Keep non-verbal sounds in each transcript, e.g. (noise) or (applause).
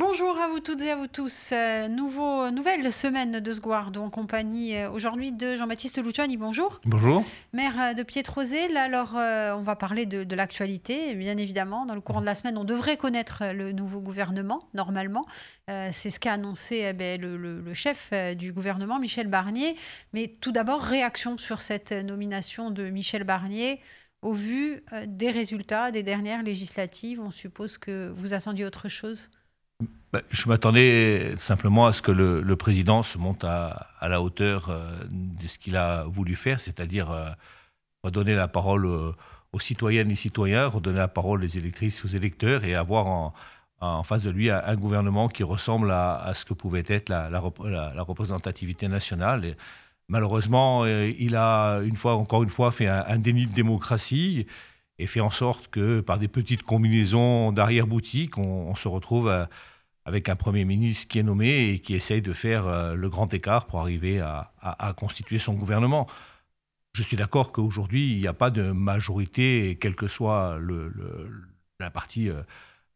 Bonjour à vous toutes et à vous tous. Euh, nouveau, euh, nouvelle semaine de Sguardo en compagnie euh, aujourd'hui de Jean-Baptiste Luciani. Bonjour. Bonjour. Maire de Là, Alors, on va parler de, l'actualité, bien évidemment. Dans le courant de la semaine, on devrait connaître le nouveau gouvernement, normalement. C'est ce qu'a annoncé eh ben, le, chef du gouvernement, Michel Barnier. Mais tout d'abord, réaction sur cette nomination de Michel Barnier au vu des résultats des dernières législatives. On suppose que vous attendiez autre chose bah, je m'attendais simplement à ce que le, président se monte à, la hauteur euh, de ce qu'il a voulu faire, c'est-à-dire euh, redonner la parole euh, aux citoyennes et citoyens, redonner la parole aux électrices, aux électeurs et avoir en, face de lui un, gouvernement qui ressemble à, ce que pouvait être la, représentativité nationale. malheureusement, il a une fois, encore une fois fait un, déni de démocratie et fait en sorte que par des petites combinaisons d'arrière-boutique, on, on, se retrouve... À, avec un Premier ministre qui est nommé et qui essaye de faire euh, le grand écart pour arriver à, constituer son gouvernement. Je suis d'accord qu'aujourd'hui, il n'y a pas de majorité, quelle que soit le, la partie, euh,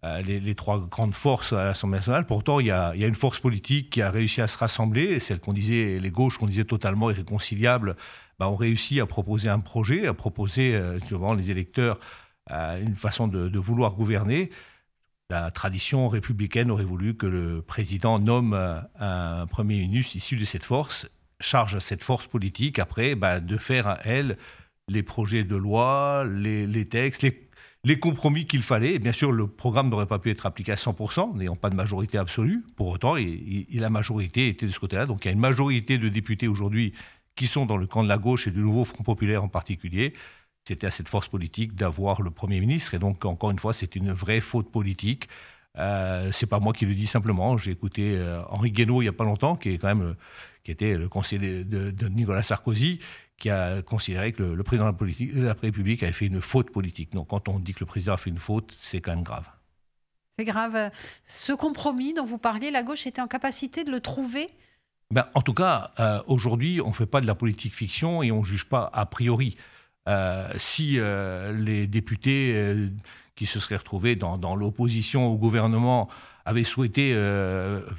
euh, les, trois grandes forces à l'Assemblée nationale. Pourtant, il y, a, il y, a, une force politique qui a réussi à se rassembler, celle qu'on disait, les gauches qu'on disait totalement irréconciliables, bah, ont réussi à proposer un projet, à proposer, euh, les électeurs une façon de, de vouloir gouverner. La tradition républicaine aurait voulu que le président nomme un Premier ministre issu de cette force, charge à cette force politique après bah, de faire à elle les projets de loi, les, textes, les compromis qu'il fallait. bien sûr, le programme n'aurait pas pu être appliqué à 100%, n'ayant pas de majorité absolue. Pour autant, la majorité était de ce côté-là. Donc il y a une majorité de députés aujourd'hui qui sont dans le camp de la gauche et du nouveau Front populaire en particulier c'était à cette force politique d'avoir le Premier ministre. Et donc, encore une fois, c'est une vraie faute politique. Euh, c'est pas moi qui le dis simplement. J'ai écouté euh, Henri Guénaud il n'y a pas longtemps, qui est quand même qui était le conseiller de, Nicolas Sarkozy, qui a considéré que le, président de la, République avait fait une faute politique. Donc, quand on dit que le président a fait une faute, c'est quand même grave. C'est grave. Ce compromis dont vous parliez, la gauche était en capacité de le trouver ben, En tout cas, euh, aujourd'hui, on ne fait pas de la politique fiction et on ne juge pas a priori. Euh, si euh, les députés euh, qui se seraient retrouvés dans, l'opposition au gouvernement avaient souhaité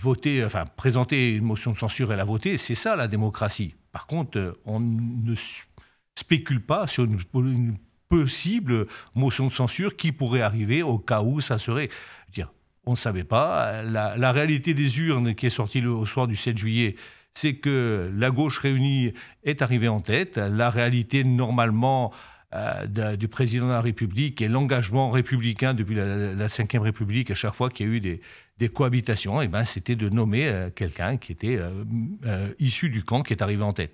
voter, enfin présenter une motion de censure et la voter, c'est ça la démocratie. Par contre, on ne spécule pas sur une, possible motion de censure qui pourrait arriver au cas où ça serait. on ne savait pas. La, réalité des urnes qui est sortie le, soir du 7 juillet, c'est que la gauche réunie est arrivée en tête. La réalité, normalement, euh, du président de la République et l'engagement républicain depuis la Ve République, à chaque fois qu'il y a eu des, cohabitations, et eh ben, c'était de nommer euh, quelqu'un qui était euh, issu du camp qui est arrivé en tête.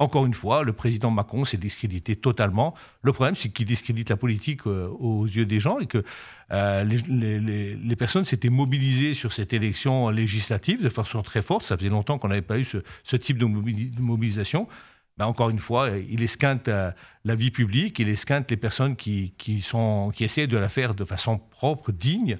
Encore une fois, le président Macron s'est discrédité totalement. Le problème, c'est qu'il discrédite la politique euh, aux yeux des gens et que euh, les, personnes s'étaient mobilisées sur cette élection législative de façon très forte. Ça faisait longtemps qu'on n'avait pas eu ce, type de mobilisation. Ben, encore une fois, il esquinte euh, la vie publique, il esquinte les personnes qui, essaient de la faire de façon propre, digne.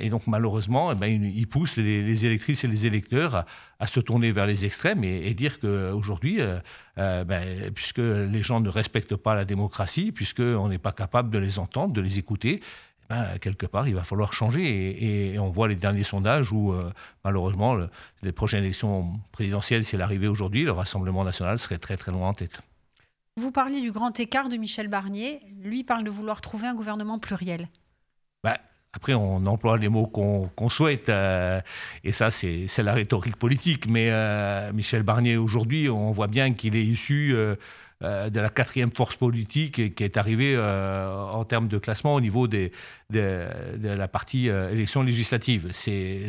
et donc, malheureusement, eh ben, il pousse les, les, électrices et les électeurs à, à se tourner vers les extrêmes et, dire qu'aujourd'hui, aujourd'hui, euh, euh, ben, puisque les gens ne respectent pas la démocratie, puisqu'on n'est pas capable de les entendre, de les écouter, eh ben, quelque part, il va falloir changer. Et, on voit les derniers sondages où, euh, malheureusement, les prochaines élections présidentielles, si elles arrivaient aujourd'hui, le Rassemblement national serait très très loin en tête. Vous parliez du grand écart de Michel Barnier. Lui parle de vouloir trouver un gouvernement pluriel. Après, on emploie les mots qu'on souhaite, euh, et ça, c'est la rhétorique politique. Mais euh, Michel Barnier, aujourd'hui, on voit bien qu'il est issu euh, de la quatrième force politique qui est arrivée en termes de classement au niveau des, de la partie élection législative. C'est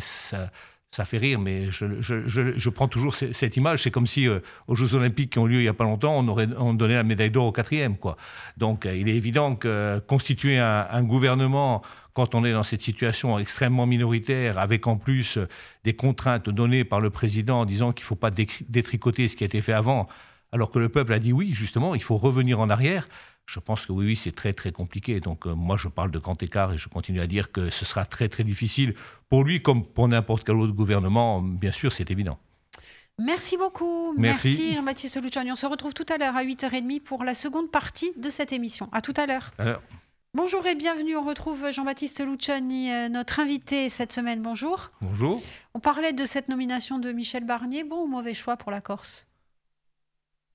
ça fait rire, mais je, prends toujours cette image. C'est comme si aux Jeux Olympiques qui ont lieu il n'y a pas longtemps, on aurait donné la médaille d'or au quatrième. Quoi. Donc il est évident que constituer un, un gouvernement quand on est dans cette situation extrêmement minoritaire, avec en plus euh, des contraintes données par le président en disant qu'il ne faut pas détricoter ce qui a été fait avant, alors que le peuple a dit oui, justement, il faut revenir en arrière, je pense que oui, oui, c'est très, très compliqué. Donc euh, moi, je parle de grand écart et je continue à dire que ce sera très, très difficile pour lui comme pour n'importe quel autre gouvernement. Bien sûr, c'est évident. Merci beaucoup. Merci, Merci Mathis Luchani. On se retrouve tout à l'heure à 8h30 pour la seconde partie de cette émission. À tout à l'heure. Bonjour et bienvenue. On retrouve Jean-Baptiste Luciani, euh, notre invité cette semaine. Bonjour. Bonjour. On parlait de cette nomination de Michel Barnier. Bon ou mauvais choix pour la Corse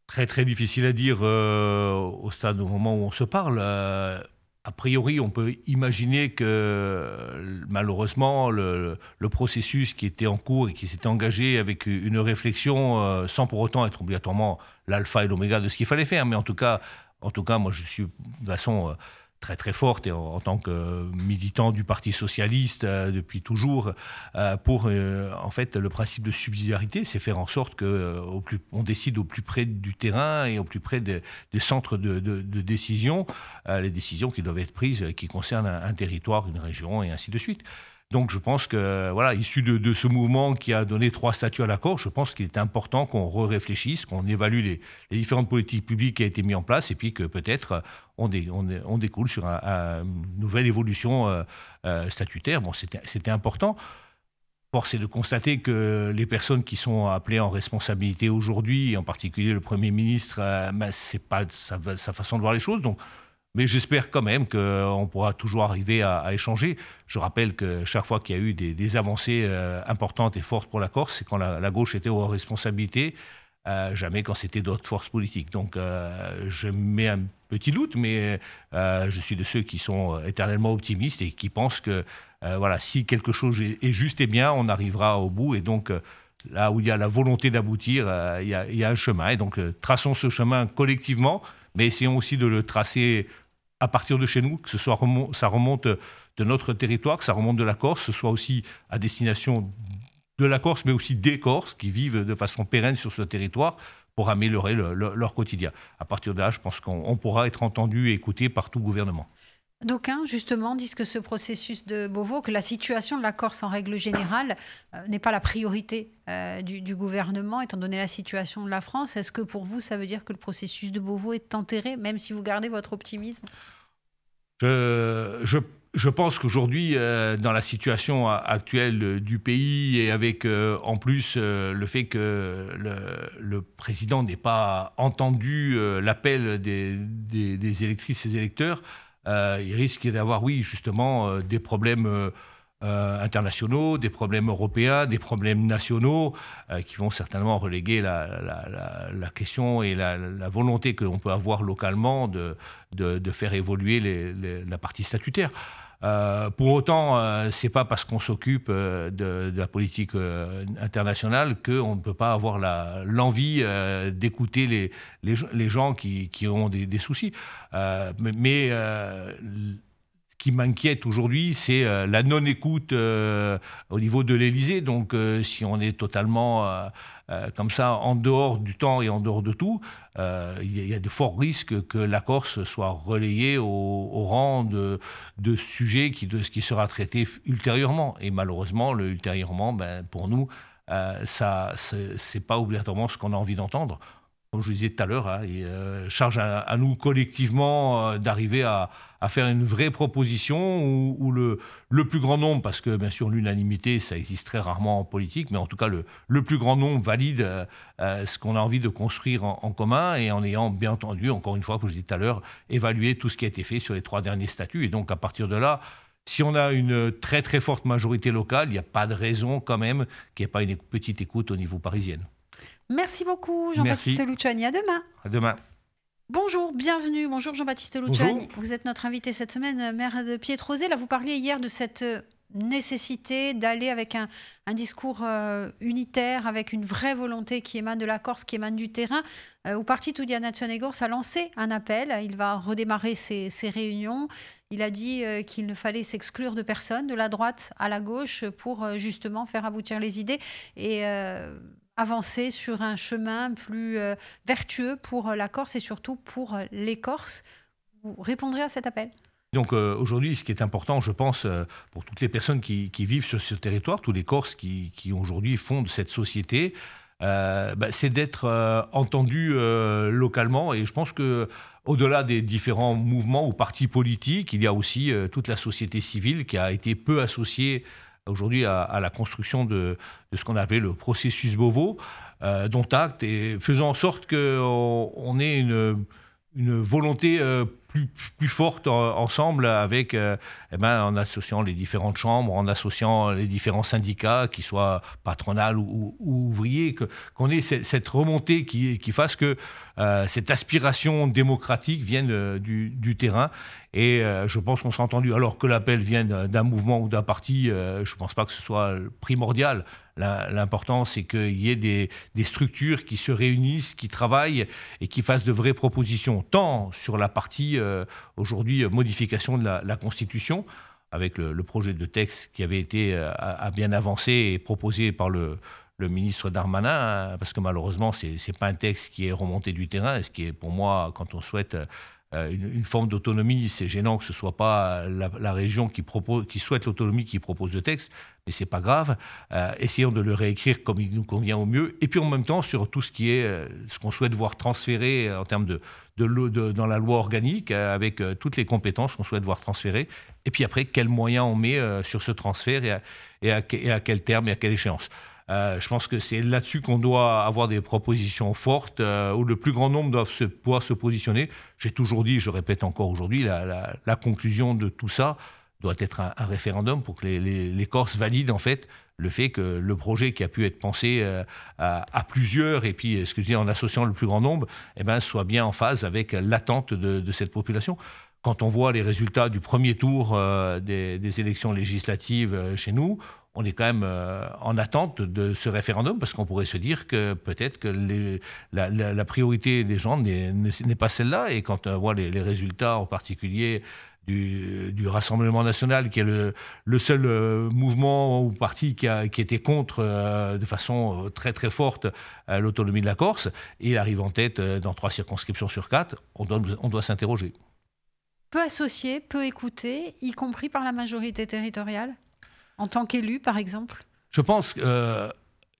Très très difficile à dire euh, au stade au moment où on se parle. Euh, a priori, on peut imaginer que malheureusement, le, processus qui était en cours et qui s'était engagé avec une réflexion, sans pour autant être obligatoirement l'alpha et l'oméga de ce qu'il fallait faire, mais en tout cas, en tout cas, moi je suis de toute façon très très forte et en, tant que militant du Parti socialiste euh, depuis toujours euh, pour euh, en fait le principe de subsidiarité, c'est faire en sorte que on décide au plus près du terrain et au plus près des centres de, décision les décisions qui doivent être prises qui concernent un territoire, une région et ainsi de suite. Donc je pense que, voilà, issu de, ce mouvement qui a donné trois statuts à l'accord, je pense qu'il est important qu'on réfléchisse, qu'on évalue les, différentes politiques publiques qui ont été mises en place et puis que peut-être euh, on, on, découle sur une nouvelle évolution euh, euh, statutaire. Bon, c'était important. Force de constater que les personnes qui sont appelées en responsabilité aujourd'hui, en particulier le Premier ministre, ce n'est ben, c'est pas sa, sa façon de voir les choses. Donc mais j'espère quand même qu'on euh, pourra toujours arriver à, échanger. Je rappelle que chaque fois qu'il y a eu des, avancées euh, importantes et fortes pour la Corse, c'est quand la, gauche était aux responsabilités, euh, jamais quand c'était d'autres forces politiques. Donc je mets un petit doute, mais je suis de ceux qui sont éternellement optimistes et qui pensent que voilà, si quelque chose est, juste et bien, on arrivera au bout. Et donc là où il y a la volonté d'aboutir, il, il y, a un chemin. Et donc traçons ce chemin collectivement, mais essayons aussi de le tracer à partir de chez nous, que ce soit ça remonte de notre territoire, que ça remonte de la Corse, ce soit aussi à destination de la Corse, mais aussi des Corses qui vivent de façon pérenne sur ce territoire pour améliorer leur quotidien. À partir de là, je pense qu'on pourra être entendu et écouté par tout gouvernement. D'aucuns, justement, disent que ce processus de Beauvau, que la situation de la Corse en règle générale euh, n'est pas la priorité euh, du, gouvernement, étant donné la situation de la France. Est-ce que pour vous, ça veut dire que le processus de Beauvau est enterré, même si vous gardez votre optimisme je, pense qu'aujourd'hui, euh, dans la situation actuelle du pays, et avec en plus le fait que le, président n'ait pas entendu l'appel des, des électrices et électeurs, euh, il risque d'avoir, oui, justement, euh, des problèmes euh, internationaux, des problèmes européens, des problèmes nationaux, qui vont certainement reléguer la, question et la, volonté que l'on peut avoir localement de, faire évoluer la partie statutaire. Euh, pour autant, ce euh, c'est pas parce qu'on s'occupe euh, de, la politique internationale qu'on ne peut pas avoir l'envie d'écouter les, les, gens qui, ont des, soucis. mais, mais ce qui m'inquiète aujourd'hui, c'est la non-écoute au niveau de l'Élysée. Donc, si on est totalement euh, comme ça, en dehors du temps et en dehors de tout, euh, il y a de forts risques que l'accord Corse soit relayé au, rang de, de sujet qui, sera traité ultérieurement. Et malheureusement, le ultérieurement, ben, pour nous, ce euh, ça, c'est pas obligatoirement ce qu'on a envie d'entendre. Comme je vous disais tout à l'heure, il hein, charge à, nous collectivement d'arriver à à faire une vraie proposition où, le, le, plus grand nombre, parce que bien sûr l'unanimité, ça existe très rarement en politique, mais en tout cas le, le plus grand nombre valide euh, euh, ce qu'on a envie de construire en, commun et en ayant bien entendu, encore une fois, comme je disais tout à l'heure, évalué tout ce qui a été fait sur les trois derniers statuts. Et donc à partir de là, si on a une très très forte majorité locale, il n'y a pas de raison quand même qu'il n'y ait pas une petite écoute au niveau parisienne. Merci beaucoup Jean-Baptiste Luciani. À demain. À demain. Bonjour, bienvenue. Bonjour Jean-Baptiste Louchani. Vous êtes notre invité cette semaine, euh, maire de Pietrosé. Là, vous parliez hier de cette euh, nécessité d'aller avec un, discours euh, unitaire, avec une vraie volonté qui émane de la Corse, qui émane du terrain. au parti Tudia Nationegors a lancé un appel. Il va redémarrer ses, réunions. Il a dit qu'il ne fallait s'exclure de personne, de la droite à la gauche, pour justement faire aboutir les idées. Et avancer sur un chemin plus euh, vertueux pour euh, la Corse et surtout pour euh, les Corses Vous répondrez à cet appel donc aujourd'hui, ce qui est important, je pense, pour toutes les personnes qui, vivent sur ce territoire, tous les Corses qui, qui aujourd'hui fondent cette société, bah, c'est d'être entendus localement. Et je pense que au-delà des différents mouvements ou partis politiques, il y a aussi toute la société civile qui a été peu associée aujourd'hui à, la construction de, ce qu'on appelle le processus Beauvau, euh, dont acte, et faisant en sorte qu'on on ait une une volonté euh, plus, plus, forte euh, ensemble avec, euh, eh ben, en associant les différentes chambres, en associant les différents syndicats, qu'ils soient patronales ou, ouvriers, qu'on ait cette, remontée qui, qui, fasse que cette aspiration démocratique vienne du, du terrain. Et je pense qu'on s'est entendu, alors que l'appel vienne d'un mouvement ou d'un parti, je ne pense pas que ce soit primordial. L'important, c'est qu'il y ait des, structures qui se réunissent, qui travaillent et qui fassent de vraies propositions, tant sur la partie euh, aujourd'hui modification de la, Constitution, avec le, projet de texte qui avait été à, euh, bien avancé et proposé par le, ministre Darmanin, hein, parce que malheureusement, ce n'est pas un texte qui est remonté du terrain, ce qui est pour moi, quand on souhaite euh, euh, une, forme d'autonomie. C'est gênant que ce ne soit pas la, région qui, qui souhaite l'autonomie qui propose le texte, mais ce n'est pas grave. Euh, essayons de le réécrire comme il nous convient au mieux. Et puis en même temps, sur tout ce qui est euh, ce qu'on souhaite voir transféré en termes de, dans la loi organique, avec toutes les compétences qu'on souhaite voir transférer. Et puis après, quels moyens on met sur ce transfert et à quel terme et à quelle échéance. Euh, je pense que c'est là-dessus qu'on doit avoir des propositions fortes, euh, où le plus grand nombre doit se, pouvoir se positionner. J'ai toujours dit, je répète encore aujourd'hui, la, conclusion de tout ça doit être un, référendum pour que les, les, Corses valident en fait le fait que le projet qui a pu être pensé euh, à, plusieurs, et puis, en associant le plus grand nombre, eh ben, soit bien en phase avec l'attente de cette population quand on voit les résultats du premier tour euh, des, élections législatives euh, chez nous, on est quand même euh, en attente de ce référendum parce qu'on pourrait se dire que peut-être que la, priorité des gens n'est pas celle-là. Et quand on voit les, résultats, en particulier du, Rassemblement national, qui est le, seul mouvement ou parti qui, était contre de façon très très forte l'autonomie de la Corse, et il arrive en tête dans trois circonscriptions sur quatre, on on doit s'interroger peu associés, peu écouter, y compris par la majorité territoriale, en tant qu'élu, par exemple Je pense qu'il euh,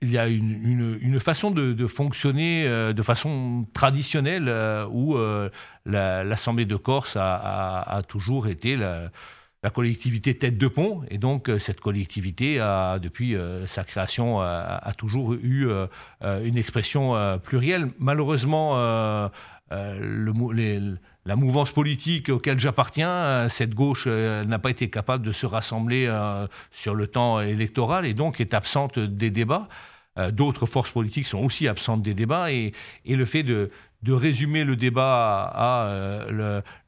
y a une, façon de, fonctionner euh, de façon traditionnelle euh, où l'Assemblée de Corse a, toujours été la, collectivité tête de pont. Et donc, cette collectivité, a, depuis sa création, a, toujours eu une expression plurielle. Malheureusement, le, les, la mouvance politique auquel j'appartiens, euh, cette gauche euh, n'a pas été capable de se rassembler euh, sur le temps électoral et donc est absente des débats. D'autres forces politiques sont aussi absentes des débats et, le fait de, résumer le débat à,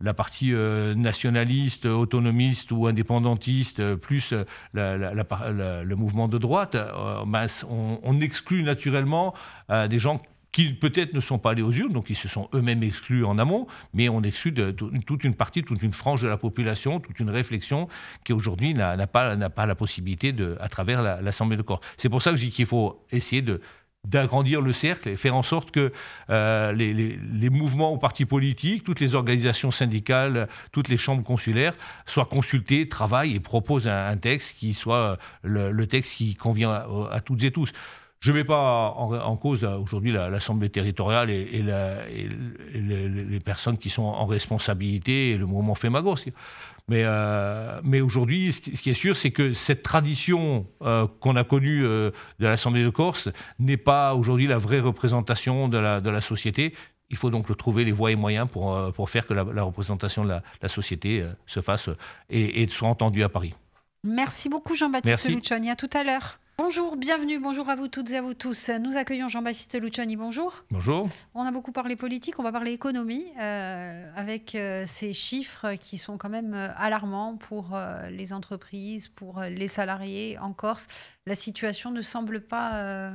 la partie nationaliste, autonomiste ou indépendantiste, plus le mouvement de droite, ben, on, on, exclut naturellement des gens qui peut-être ne sont pas allés aux urnes, donc ils se sont eux-mêmes exclus en amont, mais on exclut toute une partie, toute une frange de la population, toute une réflexion qui aujourd'hui n'a pas, la possibilité, de, à travers l'Assemblée de corps. C'est pour ça que je dis qu'il faut essayer d'agrandir le cercle et faire en sorte que euh, les, mouvements ou partis politiques, toutes les organisations syndicales, toutes les chambres consulaires soient consultées, travaillent et proposent un, texte qui soit euh, le, texte qui convient à toutes et tous. Je ne mets pas en, cause euh, aujourd'hui l'Assemblée territoriale et, les, personnes qui sont en responsabilité et le mouvement Femagos. Mais, euh, mais aujourd'hui, ce qui est sûr, c'est que cette tradition euh, qu'on a connue de l'Assemblée de Corse n'est pas aujourd'hui la vraie représentation de la, société. Il faut donc trouver les voies et moyens pour, faire que la, représentation de la, société se fasse et, soit entendue à Paris. Merci beaucoup Jean-Baptiste Luchon. À tout à l'heure. Bonjour, bienvenue, bonjour à vous toutes et à vous tous. Nous accueillons Jean-Baptiste Luciani, bonjour. Bonjour. On a beaucoup parlé politique, on va parler économie, euh, avec euh, ces chiffres qui sont quand même euh, alarmants pour les entreprises, pour les salariés en Corse. La situation ne semble pas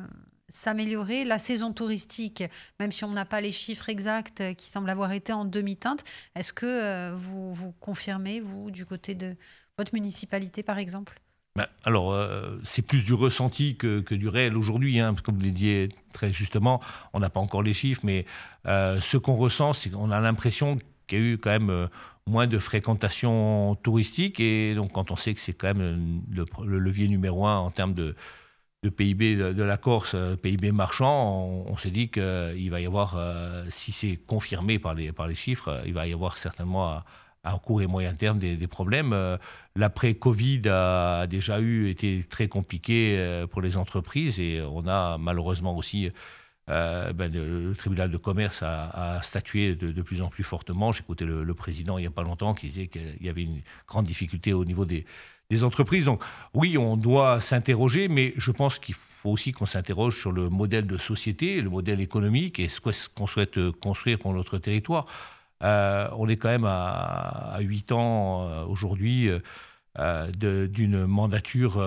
s'améliorer. La saison touristique, même si on n'a pas les chiffres exacts qui semblent avoir été en demi-teinte, est-ce que vous, vous confirmez, vous, du côté de votre municipalité, par exemple bah, alors, euh, c'est plus du ressenti que, du réel aujourd'hui. Hein, comme vous le disiez très justement, on n'a pas encore les chiffres, mais euh, ce qu'on ressent, c'est qu'on a l'impression qu'il y a eu quand même euh, moins de fréquentation touristique. Et donc, quand on sait que c'est quand même le, levier numéro un en termes de, PIB de, la Corse, PIB marchand, on, on s'est dit qu'il va y avoir, si c'est confirmé par les, par les chiffres, il va y avoir certainement à, à court et moyen terme des, problèmes. Euh, L'après-Covid a déjà eu été très compliqué euh, pour les entreprises et on a malheureusement aussi euh, ben, le, tribunal de commerce a, a statué de, plus en plus fortement. J'ai le, le, président il n'y a pas longtemps qui disait qu'il y avait une grande difficulté au niveau des, des entreprises. Donc oui, on doit s'interroger, mais je pense qu'il faut aussi qu'on s'interroge sur le modèle de société, le modèle économique et ce qu'on souhaite construire pour notre territoire. Euh, on est quand même à, à 8 ans euh, aujourd'hui euh, d'une mandature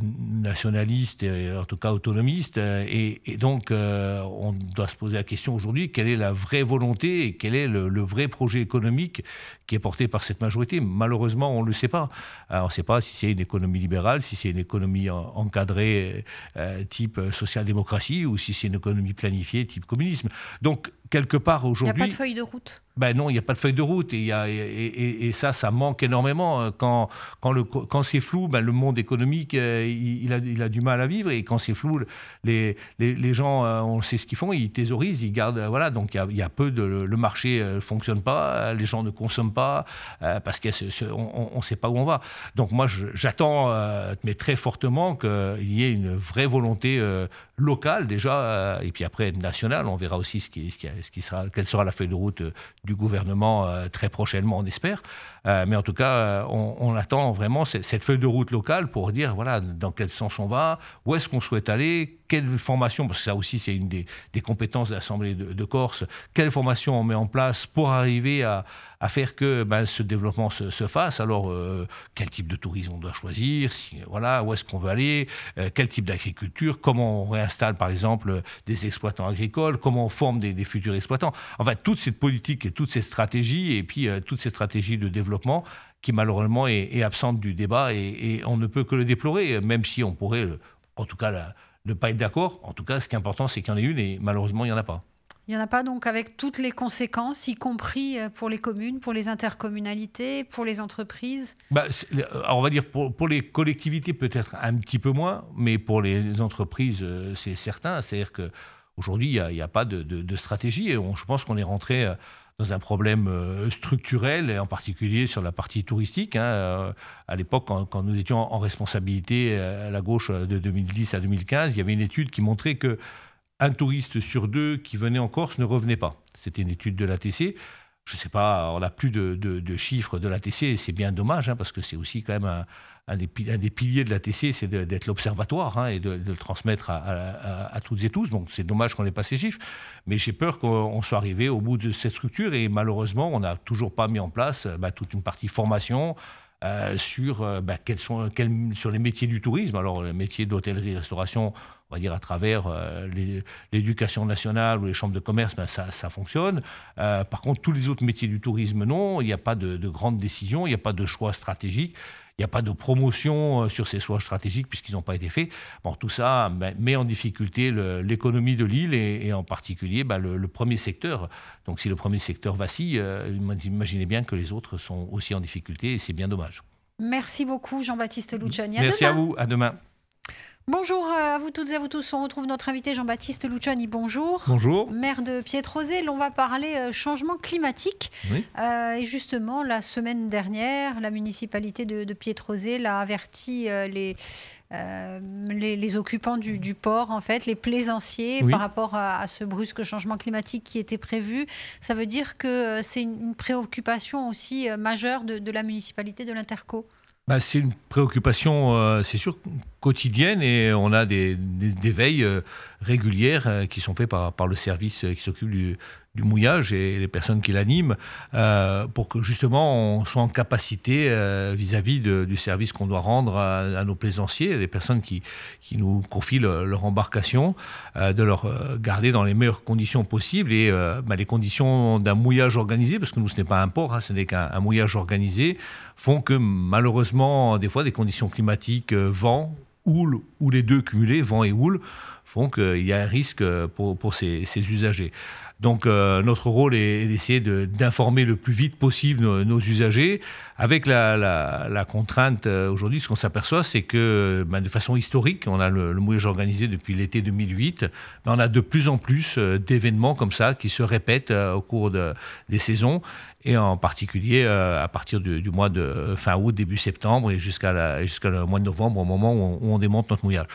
nationaliste, et, en tout cas autonomiste. Et, donc, on doit se poser la question aujourd'hui, quelle est la vraie volonté et quel est le, vrai projet économique qui est porté par cette majorité Malheureusement, on ne le sait pas. on ne sait pas si c'est une économie libérale, si c'est une économie encadrée type social-démocratie ou si c'est une économie planifiée type communisme. Donc, quelque part aujourd'hui. Il n'y a pas de feuille de route. Ben non, il n'y a pas de feuille de route. Et, y a, et, ça, ça manque énormément. Euh, quand, quand, le, quand c'est flou, ben le monde économique, euh, il, a, il, a, du mal à vivre. Et quand c'est flou, les, les, les, gens, euh, on sait ce qu'ils font, ils thésaurisent, ils gardent. Voilà, donc il y, y a, peu de. Le marché ne fonctionne pas, les gens ne consomment pas, parce qu'on ne sait pas où on va. Donc moi, j'attends, mais très fortement, qu'il y ait une vraie volonté local déjà, euh, et puis après national On verra aussi ce qui, ce qui, qui sera, quelle sera la feuille de route euh, du gouvernement euh, très prochainement, on espère. mais en tout cas, on, attend vraiment cette, feuille de route locale pour dire voilà dans quel sens on va, où est-ce qu'on souhaite aller, quelle formation, parce que ça aussi c'est une des, compétences de l'Assemblée de, Corse, quelle formation on met en place pour arriver à, faire que ben, ce développement se, fasse Alors, euh, quel type de tourisme on doit choisir si, Voilà, où est-ce qu'on veut aller euh, Quel type d'agriculture Comment on réinstalle, par exemple, des exploitants agricoles Comment on forme des, futurs exploitants Enfin, toute cette politique et toutes ces stratégies, et puis euh, toutes ces stratégies de développement, qui malheureusement est, absente du débat et, et, on ne peut que le déplorer, même si on pourrait, en tout cas, la, ne pas être d'accord. En tout cas, ce qui est important, c'est qu'il y en ait une et malheureusement, il n'y en a pas. Il n'y en a pas, donc avec toutes les conséquences, y compris euh, pour les communes, pour les intercommunalités, pour les entreprises bah, euh, On va dire pour, les collectivités peut-être un petit peu moins, mais pour les entreprises, euh, c'est certain. C'est-à-dire qu'aujourd'hui, il n'y a, pas de, stratégie. Et je pense qu'on est rentré dans un problème euh, structurel, et en particulier sur la partie touristique. Hein, euh, à l'époque, quand, nous étions en responsabilité euh, à la gauche de 2010 à 2015, il y avait une étude qui montrait que un touriste sur deux qui venait en Corse ne revenait pas. C'était une étude de l'ATC je ne sais pas, on n'a plus de, chiffres de l'ATC, et c'est bien dommage, hein, parce que c'est aussi quand même un, des, piliers de l'ATC, c'est d'être l'observatoire hein, et de, le transmettre à, toutes et tous. Donc c'est dommage qu'on n'ait pas ces chiffres, mais j'ai peur qu'on soit arrivé au bout de cette structure, et malheureusement, on n'a toujours pas mis en place euh, bah, toute une partie formation. Euh, sur, euh, bah, quels sont, sur les métiers du tourisme. Alors, les métiers d'hôtellerie-restauration, on va dire, à travers euh, l'éducation nationale ou les chambres de commerce, ben, ça, fonctionne. Euh, par contre, tous les autres métiers du tourisme, non. Il n'y a pas de, grandes décisions, il n'y a pas de choix stratégiques. Il n'y a pas de promotion euh, sur ces choix stratégiques puisqu'ils n'ont pas été faits. tout ça ben, met en difficulté l'économie de l'île et, en particulier ben, le, premier secteur. Donc si le premier secteur vacille, imaginez bien que les autres sont aussi en difficulté et c'est bien dommage. Merci beaucoup Jean-Baptiste Luciani. Merci demain. à vous, à demain. Bonjour euh, à vous toutes et à vous tous. On retrouve notre invité Jean-Baptiste Luciani. Bonjour. Bonjour. Maire de Pietrosé. On va parler euh, changement climatique. Euh, et justement, la semaine dernière, la municipalité de, de Pietrosé l'a averti les, les, occupants du, port, en fait, les plaisanciers, par rapport à, ce brusque changement climatique qui était prévu. Ça veut dire que c'est une, préoccupation aussi majeure de, la municipalité, de l'Interco. Bah, c'est une préoccupation, c'est sûr quotidienne et on a des, veilles euh, régulières euh, qui sont faites par, par le service euh, qui s'occupe du, mouillage et les personnes qui l'animent pour que justement on soit en capacité vis-à-vis du service qu'on doit rendre à, nos plaisanciers, les personnes qui, qui nous confient leur embarcation, de leur garder dans les meilleures conditions possibles et bah, les conditions d'un mouillage organisé, parce que nous ce n'est pas un port, hein, ce n'est qu'un mouillage organisé, font que malheureusement des fois des conditions climatiques, vent, ou les deux cumulés, vent et houle, font qu'il y a un risque euh, pour, pour ces, ces usagers. Donc euh, notre rôle est, d'essayer d'informer le plus vite possible nos, usagers. Avec la, la, contrainte euh, aujourd'hui, ce qu'on s'aperçoit, c'est que ben, de façon historique, on a le, mouillage organisé depuis l'été 2008, mais on a de plus en plus d'événements comme ça qui se répètent au cours de, des saisons et en particulier euh, à partir du, mois de euh, fin août, début septembre et jusqu'à le mois de novembre, au moment où on, démonte notre mouillage.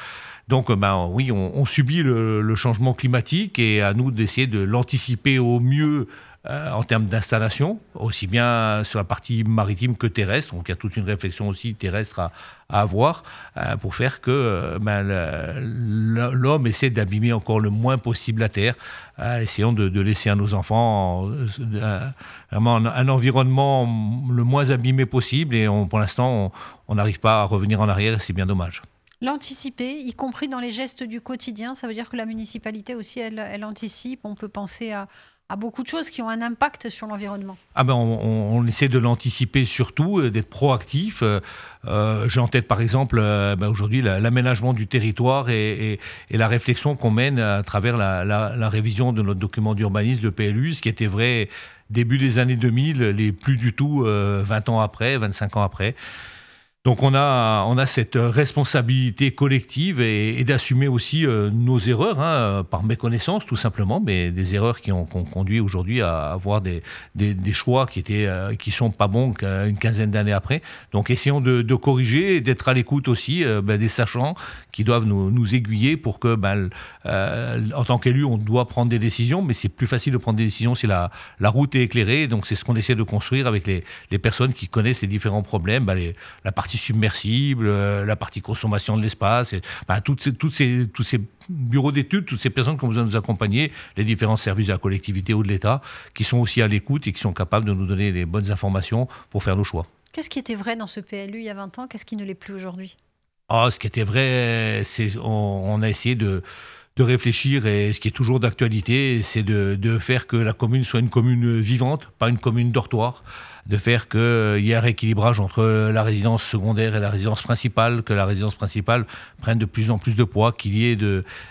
Donc, euh, ben, oui, on, subit le, le, changement climatique et à nous d'essayer de l'anticiper au mieux euh, en termes d'installation, aussi bien sur la partie maritime que terrestre. Donc il y a toute une réflexion aussi terrestre à, avoir euh, pour faire que euh, ben, l'homme essaie d'abîmer encore le moins possible la Terre, essayons de, laisser à nos enfants un, environnement le moins abîmé possible. Et on, pour l'instant, on n'arrive pas à revenir en arrière c'est bien dommage. L'anticiper, y compris dans les gestes du quotidien, ça veut dire que la municipalité aussi, elle anticipe. On peut penser à, beaucoup de choses qui ont un impact sur l'environnement. Ah ben on, essaie de l'anticiper surtout, d'être proactif. Euh, euh, j'ai en tête par exemple euh, ben, aujourd'hui l'aménagement du territoire et, la réflexion qu'on mène à travers la, révision de notre document d'urbanisme, le PLU, ce qui était vrai début des années 2000, les plus du tout 20 ans après, 25 ans après. Donc on a, on a cette responsabilité collective et, d'assumer aussi euh, nos erreurs, hein, par méconnaissance tout simplement, mais des erreurs qui ont, conduit aujourd'hui à avoir des, des, choix qui étaient euh, qui sont pas bons une quinzaine d'années après. Donc essayons de, corriger et d'être à l'écoute aussi euh, ben, des sachants qui doivent nous, aiguiller pour que, ben, en tant qu'élu, on doit prendre des décisions, mais c'est plus facile de prendre des décisions si la, la route est éclairée. Donc c'est ce qu'on essaie de construire avec les, les personnes qui connaissent les différents problèmes, ben, les, la partie submersible, euh, la partie consommation de l'espace, toutes ces, toutes ces, tous ces bureaux d'études, toutes ces personnes qui ont besoin de nous accompagner, les différents services de la collectivité ou de l'État, qui sont aussi à l'écoute et qui sont capables de nous donner les bonnes informations pour faire nos choix. Qu'est-ce qui était vrai dans ce PLU il y a 20 ans Qu'est-ce qui ne l'est plus aujourd'hui oh ce qui était vrai, c'est on, a essayé de de réfléchir et ce qui est toujours d'actualité, c'est de, de, faire que la commune soit une commune vivante, pas une commune dortoir de faire qu'il euh, y ait un rééquilibrage entre la résidence secondaire et la résidence principale, que la résidence principale prenne de plus en plus de poids, qu'il y ait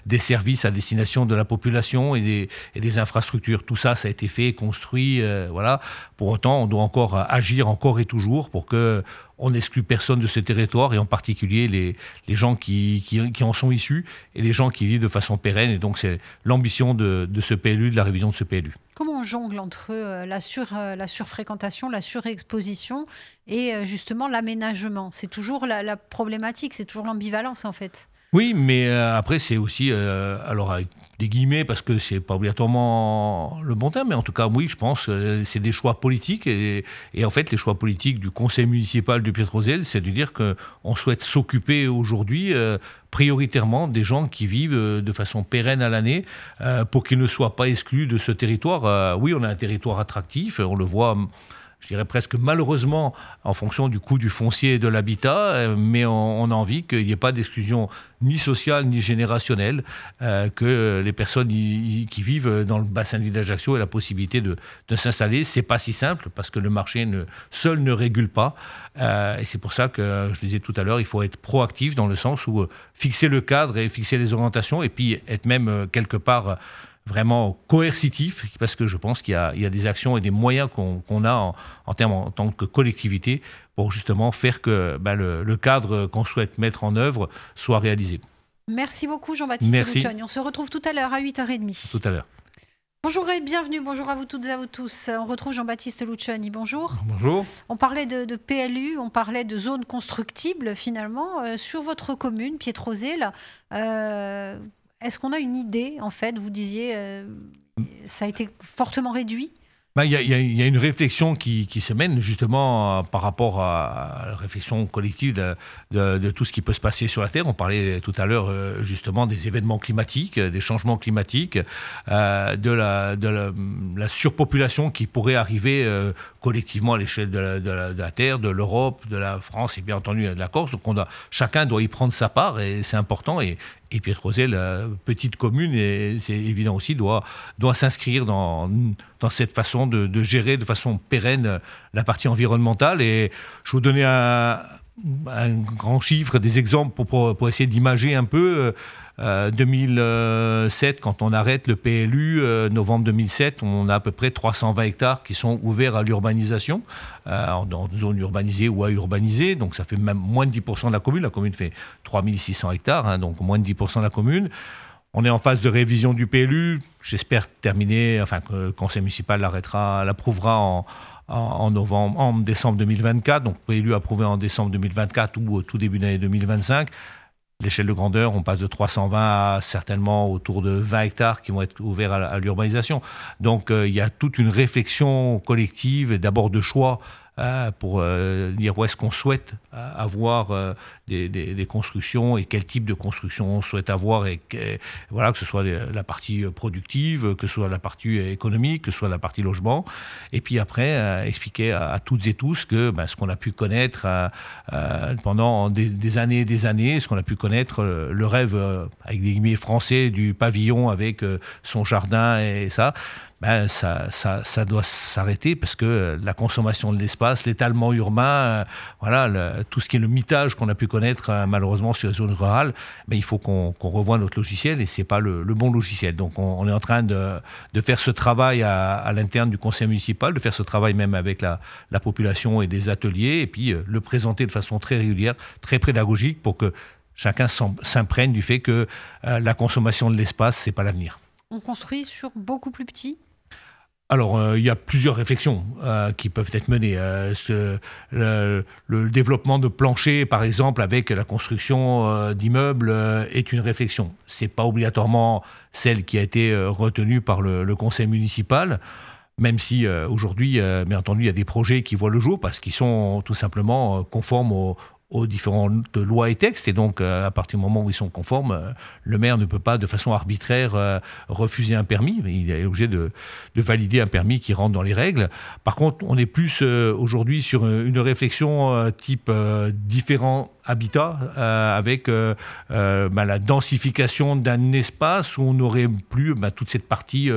des services à destination de la population et des, infrastructures. Tout ça, ça a été fait, construit, euh, voilà. Pour autant, on doit encore agir encore et toujours pour que on n'exclut personne de ce territoire et en particulier les, gens qui, en sont issus et les gens qui vivent de façon pérenne. Et donc, c'est l'ambition de, de ce PLU, de la révision de ce PLU comment on jongle entre euh, la, sur, euh, la surfréquentation, la surexposition et euh, justement l'aménagement C'est toujours la problématique, c'est toujours l'ambivalence en fait. Oui, mais euh, après, c'est aussi, euh, alors avec des guillemets, parce que c'est pas obligatoirement le bon terme, mais en tout cas, oui, je pense, que euh, c'est des choix politiques. Et, en fait, les choix politiques du conseil municipal de Pietrozel, c'est de dire qu'on souhaite s'occuper aujourd'hui prioritairement des gens qui vivent de façon pérenne à l'année pour qu'ils ne soient pas exclus de ce territoire. oui, on a un territoire attractif, on le voit je dirais presque malheureusement, en fonction du coût du foncier et de l'habitat, euh, mais on, a envie qu'il n'y ait pas d'exclusion ni sociale ni générationnelle, euh, que les personnes qui vivent dans le bassin de d'Ajaccio aient la possibilité de, s'installer. s'installer. C'est pas si simple parce que le marché seul ne régule pas. Euh, et c'est pour ça que je disais tout à l'heure, il faut être proactif dans le sens où fixer le cadre et fixer les orientations et puis être même quelque part vraiment coercitif, parce que je pense qu'il y, a des actions et des moyens qu'on a en, termes en tant que collectivité pour justement faire que bah, le, cadre qu'on souhaite mettre en œuvre soit réalisé. Merci beaucoup Jean-Baptiste Luchon. On se retrouve tout à l'heure à 8h30. Tout à l'heure. Bonjour et bienvenue, bonjour à vous toutes et à vous tous. On retrouve Jean-Baptiste Luciani, bonjour. Bonjour. On parlait de, PLU, on parlait de zones constructibles finalement. Euh, sur votre commune, Pietrosel, euh, est-ce qu'on a une idée, en fait Vous disiez, euh, ça a été fortement réduit bah, il y, a une réflexion qui, se mène justement par rapport à, la réflexion collective de, tout ce qui peut se passer sur la Terre. On parlait tout à l'heure euh, justement des événements climatiques, des changements climatiques, euh, de, la, surpopulation qui pourrait arriver collectivement à l'échelle de la, Terre, de l'Europe, de la France et bien entendu de la Corse. Donc chacun doit y prendre sa part et c'est important. Et, et la petite commune, et c'est évident aussi, doit, doit s'inscrire dans, dans cette façon de, gérer de façon pérenne la partie environnementale. Et je vous donner un, grand chiffre, des exemples pour, essayer d'imager un peu. Euh, 2007, euh, quand on arrête le PLU, euh, novembre 2007, on a à peu près 320 hectares qui sont ouverts à l'urbanisation, euh, en, zone urbanisée ou à urbaniser. Donc ça fait même moins de 10% de la commune. La commune fait 3600 hectares, hein, donc moins de 10% de la commune. On est en phase de révision du PLU. J'espère terminer, enfin que le conseil municipal l'arrêtera, l'approuvera en, novembre, en décembre 2024, donc PLU approuvé en décembre 2024 ou au tout début d'année 2025. L'échelle de grandeur, on passe de 320 à certainement autour de 20 hectares qui vont être ouverts à, l'urbanisation. Donc euh, il y a toute une réflexion collective, d'abord de choix pour euh, dire où est-ce qu'on souhaite avoir euh, des, constructions et quel type de construction on souhaite avoir, et, voilà, que ce soit euh, la partie productive, que ce soit la partie économique, que ce soit la partie logement, et puis après expliquer à, toutes et tous que ben, ce qu'on a pu connaître pendant des, des, années et des années, ce qu'on a pu connaître, le rêve, avec des guillemets français, du pavillon avec son jardin et ça, ben, ça, ça, doit s'arrêter parce que la consommation de l'espace, l'étalement urbain, euh, voilà, tout ce qui est le mitage qu'on a pu connaître euh, malheureusement sur les zones rurales, ben, il faut qu'on revoie notre logiciel et c'est pas le, bon logiciel. Donc on, est en train de, faire ce travail à, à l'interne du conseil municipal, de faire ce travail même avec la, population et des ateliers et puis euh, le présenter de façon très régulière, très pédagogique pour que chacun s'imprègne du fait que la consommation de l'espace, c'est pas l'avenir. On construit sur beaucoup plus petit alors, euh, il y a plusieurs réflexions euh, qui peuvent être menées. Euh, ce, le, développement de planchers, par exemple, avec la construction d'immeubles, est une réflexion. Ce n'est pas obligatoirement celle qui a été retenue par le, le, conseil municipal, même si aujourd'hui, bien entendu, il y a des projets qui voient le jour parce qu'ils sont tout simplement conformes aux, aux différentes lois et textes. Et donc, euh, à partir du moment où ils sont conformes, euh, le maire ne peut pas de façon arbitraire euh, refuser un permis. Il est obligé de, valider un permis qui rentre dans les règles. Par contre, on est plus aujourd'hui sur une réflexion type différents habitats, avec bah, la densification d'un espace où on n'aurait plus bah, toute cette partie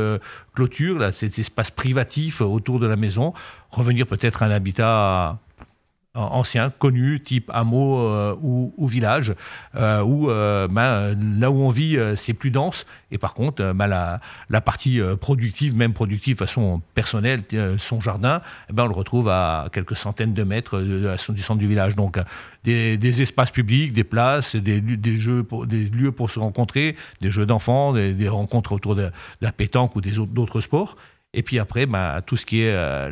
clôture, cet espace privatif autour de la maison, revenir peut-être à un habitat euh, anciens, connus, type hameau euh, ou, village, euh, où ben, là où on vit, c'est plus dense. Et par contre, ben, la, partie productive, même productive façon personnelle, son jardin, eh ben, on le retrouve à quelques centaines de mètres du centre du village. Donc, des, espaces publics, des places, des, jeux des lieux pour se rencontrer, des jeux d'enfants, des, rencontres autour de la pétanque ou d'autres sports. Et puis après, bah, tout ce qui est euh,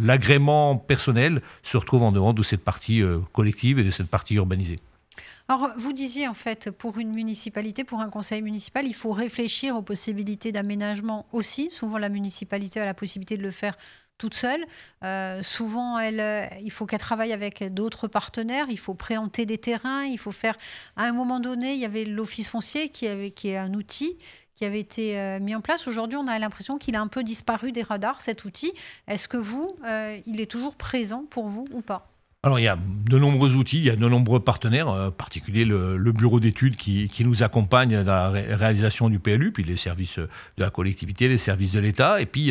l'agrément personnel se retrouve en dehors de cette partie euh, collective et de cette partie urbanisée. Alors, vous disiez en fait, pour une municipalité, pour un conseil municipal, il faut réfléchir aux possibilités d'aménagement aussi. Souvent, la municipalité a la possibilité de le faire toute seule. Euh, souvent, elle, il faut qu'elle travaille avec d'autres partenaires, il faut préempter des terrains, il faut faire... À un moment donné, il y avait l'office foncier qui, avait, qui est un outil qui avait été euh, mis en place. Aujourd'hui, on a l'impression qu'il a un peu disparu des radars, cet outil. Est-ce que vous, euh, il est toujours présent pour vous ou pas alors il y a de nombreux outils, il y a de nombreux partenaires, euh, en particulier le, bureau d'études qui, qui, nous accompagne dans la réalisation du PLU, puis les services de la collectivité, les services de l'État, et puis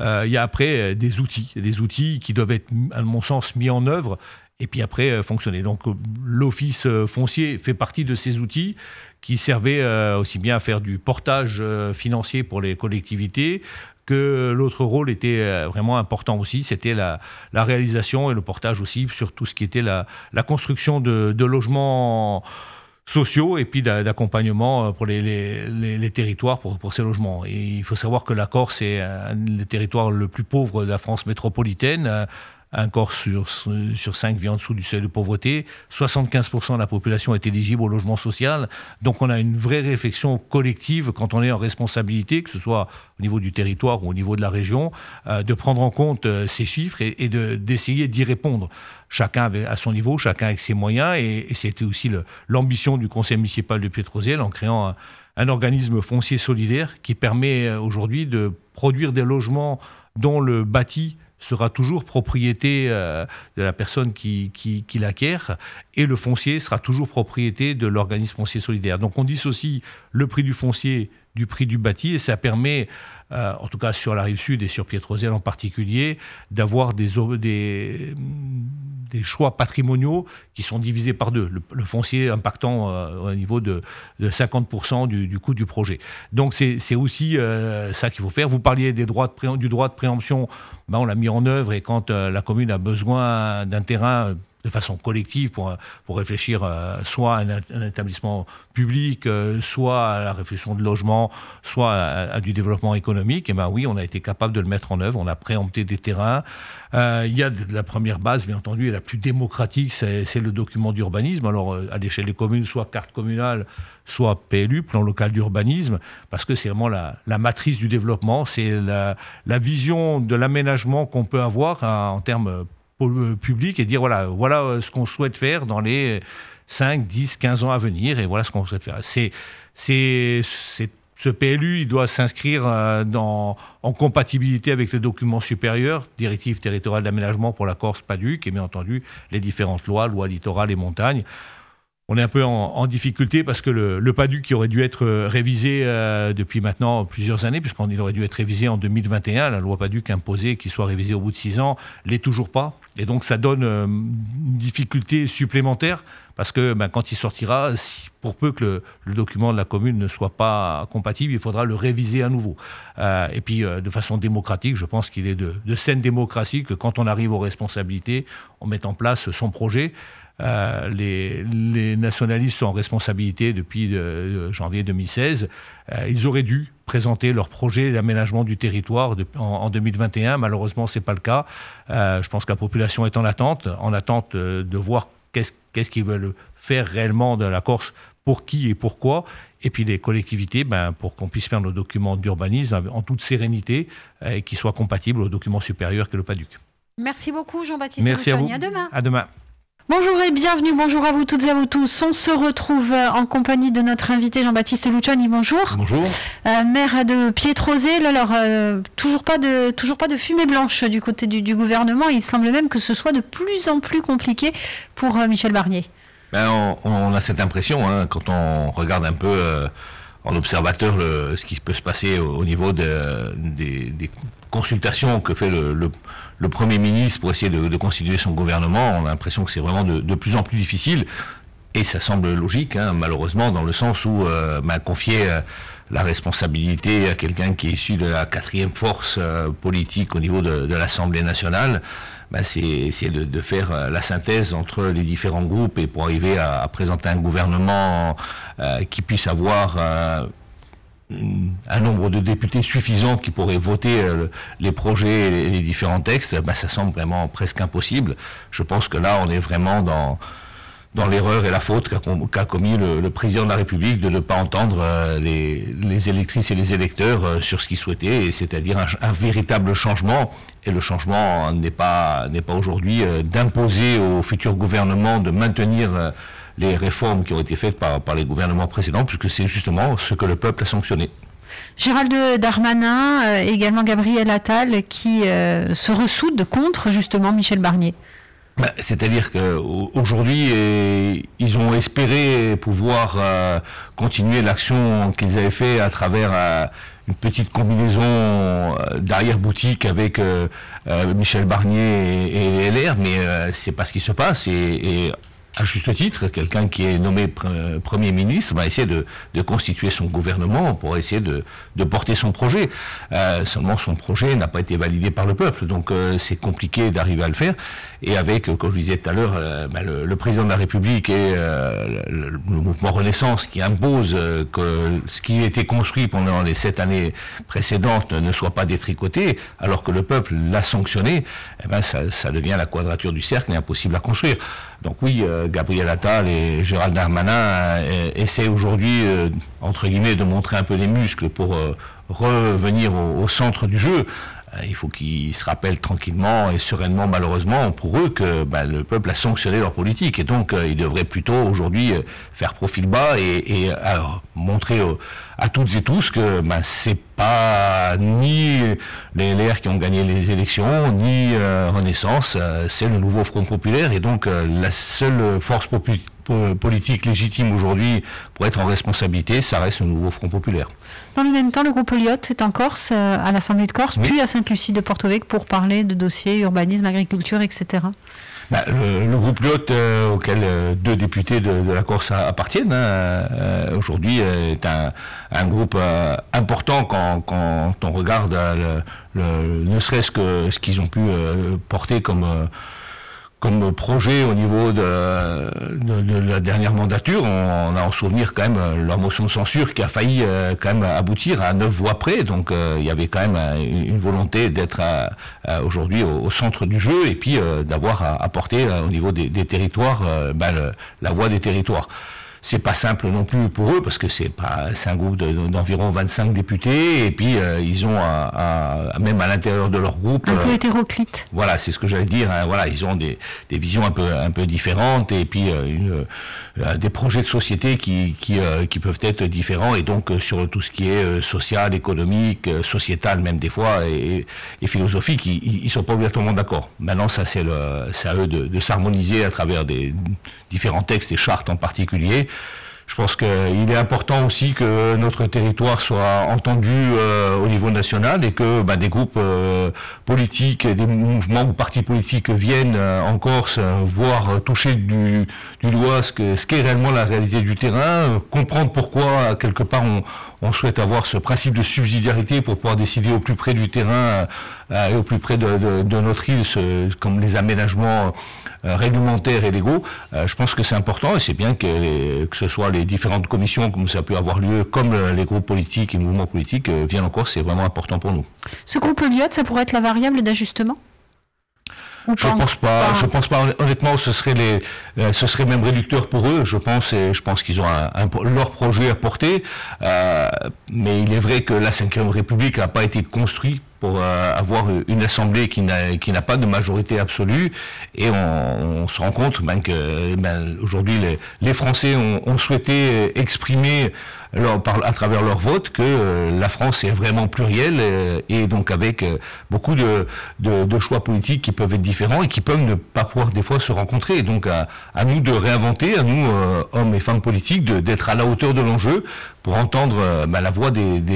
il y a après des outils, des outils qui doivent être, à mon sens, mis en œuvre et puis après euh, fonctionner. Donc euh, l'office euh, foncier fait partie de ces outils qui servaient aussi bien à faire du portage financier pour les collectivités que l'autre rôle était vraiment important aussi, c'était la, réalisation et le portage aussi sur tout ce qui était la, construction de, logements sociaux et puis d'accompagnement pour les, les, territoires pour, pour, ces logements. Et il faut savoir que la Corse est un des territoires le plus pauvre de la France métropolitaine un corps sur, sur cinq vit en dessous du seuil de pauvreté. 75% de la population est éligible au logement social. Donc on a une vraie réflexion collective quand on est en responsabilité, que ce soit au niveau du territoire ou au niveau de la région, euh, de prendre en compte euh, ces chiffres et, d'essayer d'y répondre. Chacun à son niveau, chacun avec ses moyens. Et, c'était aussi l'ambition du conseil municipal de Pietrosiel en créant un organisme foncier solidaire qui permet euh, aujourd'hui de produire des logements dont le bâti sera toujours propriété euh, de la personne qui, qui, qui l'acquiert et le foncier sera toujours propriété de l'organisme foncier solidaire. Donc on aussi le prix du foncier du prix du bâti et ça permet, euh, en tout cas sur la rive sud et sur Pietrosel en particulier, d'avoir des, des, mm, des, choix patrimoniaux qui sont divisés par deux, le, foncier impactant euh, au niveau de, 50% du, coût du projet. Donc c'est aussi euh, ça qu'il faut faire. Vous parliez des droits de du droit de préemption, ben, on l'a mis en œuvre et quand la commune a besoin d'un terrain de façon collective pour, euh, pour réfléchir euh, soit à un, établissement public, euh, soit à la réflexion de logement, soit à, du développement économique, et eh ben oui, on a été capable de le mettre en œuvre, on a préempté des terrains. il y a de la première base, bien entendu, et la plus démocratique, c'est le document d'urbanisme. Alors, à l'échelle des communes, soit carte communale, soit PLU, plan local d'urbanisme, parce que c'est vraiment la, matrice du développement, c'est la, vision de l'aménagement qu'on peut avoir hein, en termes public et dire voilà, voilà euh, ce qu'on souhaite faire dans les 5, 10, 15 ans à venir et voilà ce qu'on souhaite faire. C'est, c'est, ce PLU, il doit s'inscrire euh, dans, en compatibilité avec le document supérieur, directive territoriale d'aménagement pour la Corse, PADUC, et bien entendu les différentes lois, loi littorale et montagne on est un peu en, difficulté parce que le, le, PADU qui aurait dû être euh, révisé euh, depuis maintenant plusieurs années, puisqu'il aurait dû être révisé en 2021, la loi PADU qui imposait qu'il soit révisé au bout de six ans, l'est toujours pas. Et donc ça donne euh, une difficulté supplémentaire parce que ben, quand il sortira, pour peu que le, document de la commune ne soit pas compatible, il faudra le réviser à nouveau. et puis de façon démocratique, je pense qu'il est de, de saine démocratie que quand on arrive aux responsabilités, on met en place son projet. Euh, les, nationalistes sont en responsabilité depuis euh, euh, janvier 2016. ils auraient dû présenter leur projet d'aménagement du territoire en, 2021. Malheureusement, ce n'est pas le cas. je pense que la population est en attente, en attente de voir qu'est-ce qu'ils veulent faire réellement de la Corse, pour qui et pourquoi. Et puis les collectivités, ben, pour qu'on puisse faire nos documents d'urbanisme en toute sérénité et qui soient compatibles aux documents supérieurs que le PADUC. Merci beaucoup Jean-Baptiste Merci à, vous. à demain. À demain. Bonjour et bienvenue, bonjour à vous toutes et à vous tous. On se retrouve euh, en compagnie de notre invité Jean-Baptiste Luchoni, Bonjour. Bonjour. Euh, maire de Pietrosel. Alors euh, toujours pas de toujours pas de fumée blanche du côté du, gouvernement. Il semble même que ce soit de plus en plus compliqué pour Michel Barnier. Ben, on, a cette impression hein, quand on regarde un peu en observateur ce qui peut se passer au, niveau des, consultations que fait le le Premier ministre pour essayer de, constituer son gouvernement. On a l'impression que c'est vraiment de, plus en plus difficile. Et ça semble logique, hein, malheureusement, dans le sens où confier euh, m'a confié euh, la responsabilité à quelqu'un qui est issu de la quatrième force euh, politique au niveau de, l'Assemblée nationale. Ben, c'est de, de, faire la synthèse entre les différents groupes et pour arriver à, présenter un gouvernement qui puisse avoir un nombre de députés suffisant qui pourraient voter euh, les projets et les, différents textes, bah, ça semble vraiment presque impossible. Je pense que là, on est vraiment dans, dans l'erreur et la faute qu'a commis le, président de la République de ne pas entendre euh, les, électrices et les électeurs euh, sur ce qu'ils souhaitaient, c'est-à-dire un, véritable changement. Et le changement n'est pas, pas aujourd'hui d'imposer au futur gouvernement de maintenir les réformes qui ont été faites par, par les gouvernements précédents, puisque c'est justement ce que le peuple a sanctionné. Gérald Darmanin, euh, également Gabriel Attal, qui euh, se ressoude contre justement Michel Barnier. Bah, c'est-à-dire qu'aujourd'hui, euh, ils ont espéré pouvoir continuer l'action qu'ils avaient fait à travers une petite combinaison d'arrière-boutique avec Michel Barnier et, LR, mais c'est pas ce qui se passe. et, et à juste titre, quelqu'un qui est nommé Premier ministre va essayer de, constituer son gouvernement pour essayer de, porter son projet. Euh, seulement, son projet n'a pas été validé par le peuple, donc euh, c'est compliqué d'arriver à le faire. Et avec, euh, comme je disais tout à l'heure, bah, le, président de la République et le, mouvement Renaissance qui impose que ce qui a été construit pendant les sept années précédentes ne soit pas détricoté, alors que le peuple l'a sanctionné, eh ben ça, ça devient la quadrature du cercle et impossible à construire. Donc oui, euh, Gabriel Attal et Gérald Darmanin euh, essaient aujourd'hui, euh, entre guillemets, de montrer un peu les muscles pour revenir au, au centre du jeu. Bah, il faut qu'ils se rappellent tranquillement et sereinement, malheureusement, pour eux, que bah, le peuple a sanctionné leur politique. Et donc, euh, ils devraient plutôt aujourd'hui euh, faire profil bas et, euh, montrer à toutes et tous que bah, ce n'est pas ni les LR qui ont gagné les élections, ni Renaissance, c'est le nouveau Front populaire. Et donc, la seule force populaire politique légitime aujourd'hui pour être en responsabilité, ça reste le nouveau Front Populaire. Dans le même temps, le groupe Lyot est en Corse, euh, à l'Assemblée de Corse, puis à Sainte-Lucie de Portovec pour parler de dossiers urbanisme, agriculture, etc. Bah, le, groupe Lyot, euh, auquel euh, deux députés de, la Corse appartiennent, hein, aujourd'hui est un, groupe important quand, on regarde ne serait-ce que ce qu'ils ont pu porter comme comme projet au niveau de, la dernière mandature, on, a en souvenir quand même leur motion de censure qui a failli euh, quand même aboutir à neuf voix près. Donc euh, il y avait quand même euh, une volonté d'être aujourd'hui au, centre du jeu et puis d'avoir d'avoir apporté au niveau des, territoires ben, la voix des territoires c'est pas simple non plus pour eux parce que c'est pas un groupe d'environ 25 députés et puis euh, ils ont même à l'intérieur de leur groupe un peu euh, hétéroclite. Voilà, c'est ce que j'allais dire. Hein, voilà, ils ont des, des, visions un peu un peu différentes et puis euh, euh, des projets de société qui, qui, euh, peuvent être différents et donc euh, sur tout ce qui est social, économique, sociétal même des fois et, et philosophique, ils ne sont pas obligatoirement d'accord. Maintenant, ça c'est à eux de, de s'harmoniser à travers des différents textes et chartes en particulier je pense qu'il est important aussi que notre territoire soit entendu euh, au niveau national et que bah, des groupes euh, politiques, des mouvements ou partis politiques viennent euh, en Corse voir toucher du, du doigt ce qu'est ce réellement la réalité du terrain, comprendre pourquoi quelque part on, on, souhaite avoir ce principe de subsidiarité pour pouvoir décider au plus près du terrain et au plus près de, notre île, comme les aménagements euh, réglementaires et légaux, euh, je pense que c'est important et c'est bien que, ce soit les différentes commissions, comme ça a pu avoir lieu, comme euh, les groupes politiques et mouvements politiques viennent encore. c'est vraiment important pour nous. Ce groupe Lyot, ça pourrait être la variable d'ajustement je pense pas, Je pense pas. Honnêtement, ce serait les, ce serait même réducteur pour eux. Je pense, et je pense qu'ils ont leur projet à porter. mais il est vrai que la Cinquième République n'a pas été construite pour euh, avoir une assemblée qui n'a pas de majorité absolue. Et on, se rend compte ben, que ben, aujourd'hui les, Français ont, souhaité euh, exprimer leur, à travers leur vote que euh, la France est vraiment plurielle et donc avec beaucoup de, choix politiques qui peuvent être différents et qui peuvent ne pas pouvoir des fois se rencontrer. Et donc à, à nous de réinventer, à nous hommes et femmes politiques, d'être à la hauteur de l'enjeu pour entendre euh, bah, la voix des,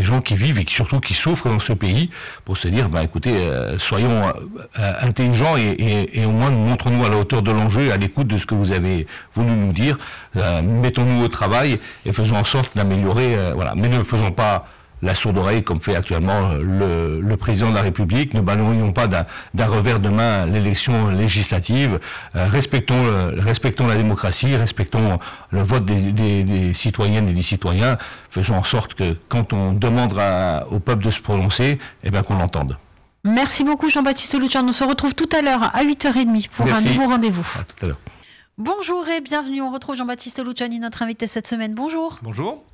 gens qui vivent et qui, surtout qui souffrent dans ce pays, pour se dire, bah, écoutez, euh, soyons euh, intelligents et, au moins montrons-nous à la hauteur de l'enjeu, à l'écoute de ce que vous avez voulu nous dire, mettons-nous au travail et faisons en sorte d'améliorer, voilà, mais ne faisons pas la sourde oreille comme fait actuellement euh, le, président de la République. Ne balayons pas d'un revers de main l'élection législative. Euh, euh, respectons, la démocratie, respectons le vote des, citoyennes et des citoyens. Faisons en sorte que quand on demande au peuple de se prononcer, eh ben, qu'on l'entende. Merci beaucoup Jean-Baptiste Luchard. On se retrouve tout à l'heure à 8h30 pour un nouveau rendez-vous. tout à l'heure. Bonjour et bienvenue. On retrouve Jean-Baptiste Luciani, notre invité cette semaine. Bonjour. Bonjour.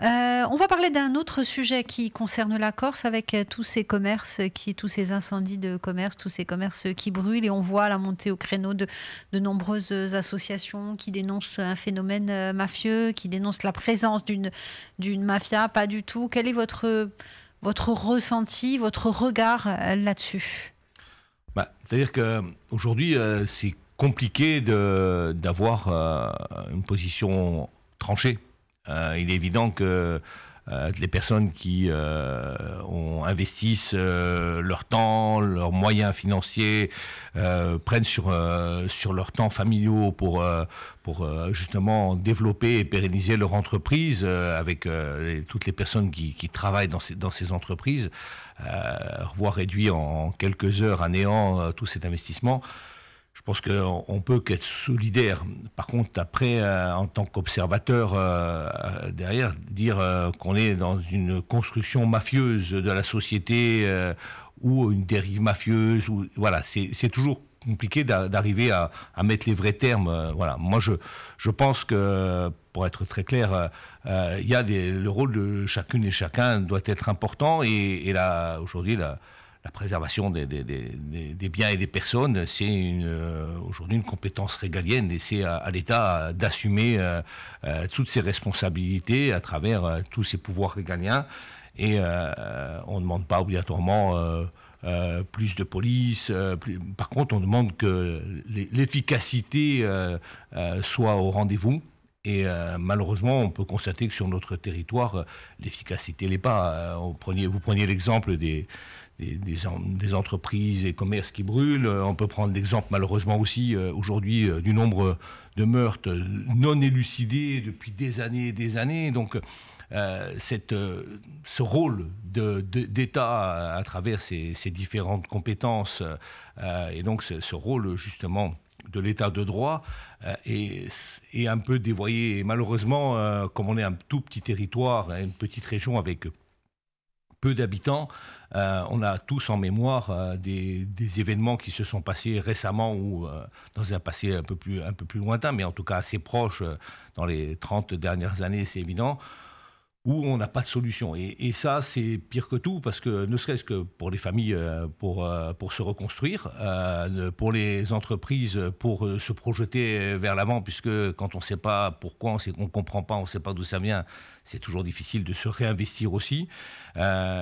Euh, on va parler d'un autre sujet qui concerne la Corse avec euh, tous ces commerces, qui, tous ces incendies de commerce, tous ces commerces qui brûlent. Et on voit la montée au créneau de, de nombreuses associations qui dénoncent un phénomène euh, mafieux, qui dénoncent la présence d'une mafia. Pas du tout. Quel est votre, votre ressenti, votre regard là-dessus bah, C'est-à-dire qu'aujourd'hui, c'est compliqué d'avoir euh, une position tranchée. Euh, il est évident que euh, les personnes qui investissent leur temps, leurs moyens financiers, prennent sur, sur leur temps familiaux pour, pour justement développer et pérenniser leur entreprise avec toutes les personnes qui, qui, travaillent dans ces, dans ces entreprises, voire réduire en quelques heures à néant tout cet investissement je pense qu'on peut qu'être solidaire. Par contre, après, euh, en tant qu'observateur euh, euh, derrière, dire qu'on est dans une construction mafieuse de la société ou une dérive mafieuse, ou voilà, c'est toujours compliqué d'arriver à, mettre les vrais termes. Voilà, moi je, je pense que, pour être très clair, il y a le rôle de chacune et chacun doit être important et, là aujourd'hui là la préservation des, biens et des personnes, c'est euh, aujourd'hui une compétence régalienne et c'est à, l'État d'assumer euh, euh, toutes ses responsabilités à travers tous ses pouvoirs régaliens. Et on ne demande pas obligatoirement plus de police. Par contre, on demande que l'efficacité soit au rendez-vous. Et malheureusement, on peut constater que sur notre territoire, l'efficacité n'est pas. vous preniez l'exemple des, des, entreprises et commerces qui brûlent. Euh, on peut prendre l'exemple malheureusement aussi euh, aujourd'hui euh, du nombre de meurtres non élucidés depuis des années et des années. Donc cette, ce rôle d'État de, à, travers ses, différentes compétences et donc ce, rôle justement de l'état de droit est un peu dévoyé. malheureusement, comme on est un tout petit territoire, hein, une petite région avec peu d'habitants, euh, on a tous en mémoire euh, des, événements qui se sont passés récemment ou euh, dans un passé un peu, plus, un peu plus lointain, mais en tout cas assez proche dans les 30 dernières années, c'est évident où on n'a pas de solution. Et, ça, c'est pire que tout, parce que ne serait-ce que pour les familles, euh, pour, euh, pour se reconstruire, euh, pour les entreprises, pour se projeter vers l'avant, puisque quand on ne sait pas pourquoi, on ne comprend pas, on ne sait pas d'où ça vient, c'est toujours difficile de se réinvestir aussi.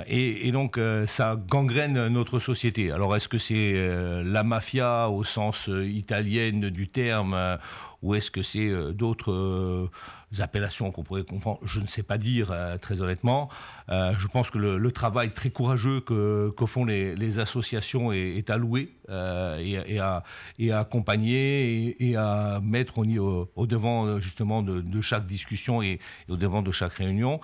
Et, donc, ça gangrène notre société. Alors, est-ce que c'est la mafia au sens italien du terme, ou est-ce que c'est d'autres appellations qu'on pourrait comprendre, je ne sais pas dire euh, très honnêtement. Euh, je pense que le, travail très courageux que, font les, associations est, à louer euh, et, et, à, accompagner et, à mettre au, devant justement de, de chaque discussion et, au devant de chaque réunion.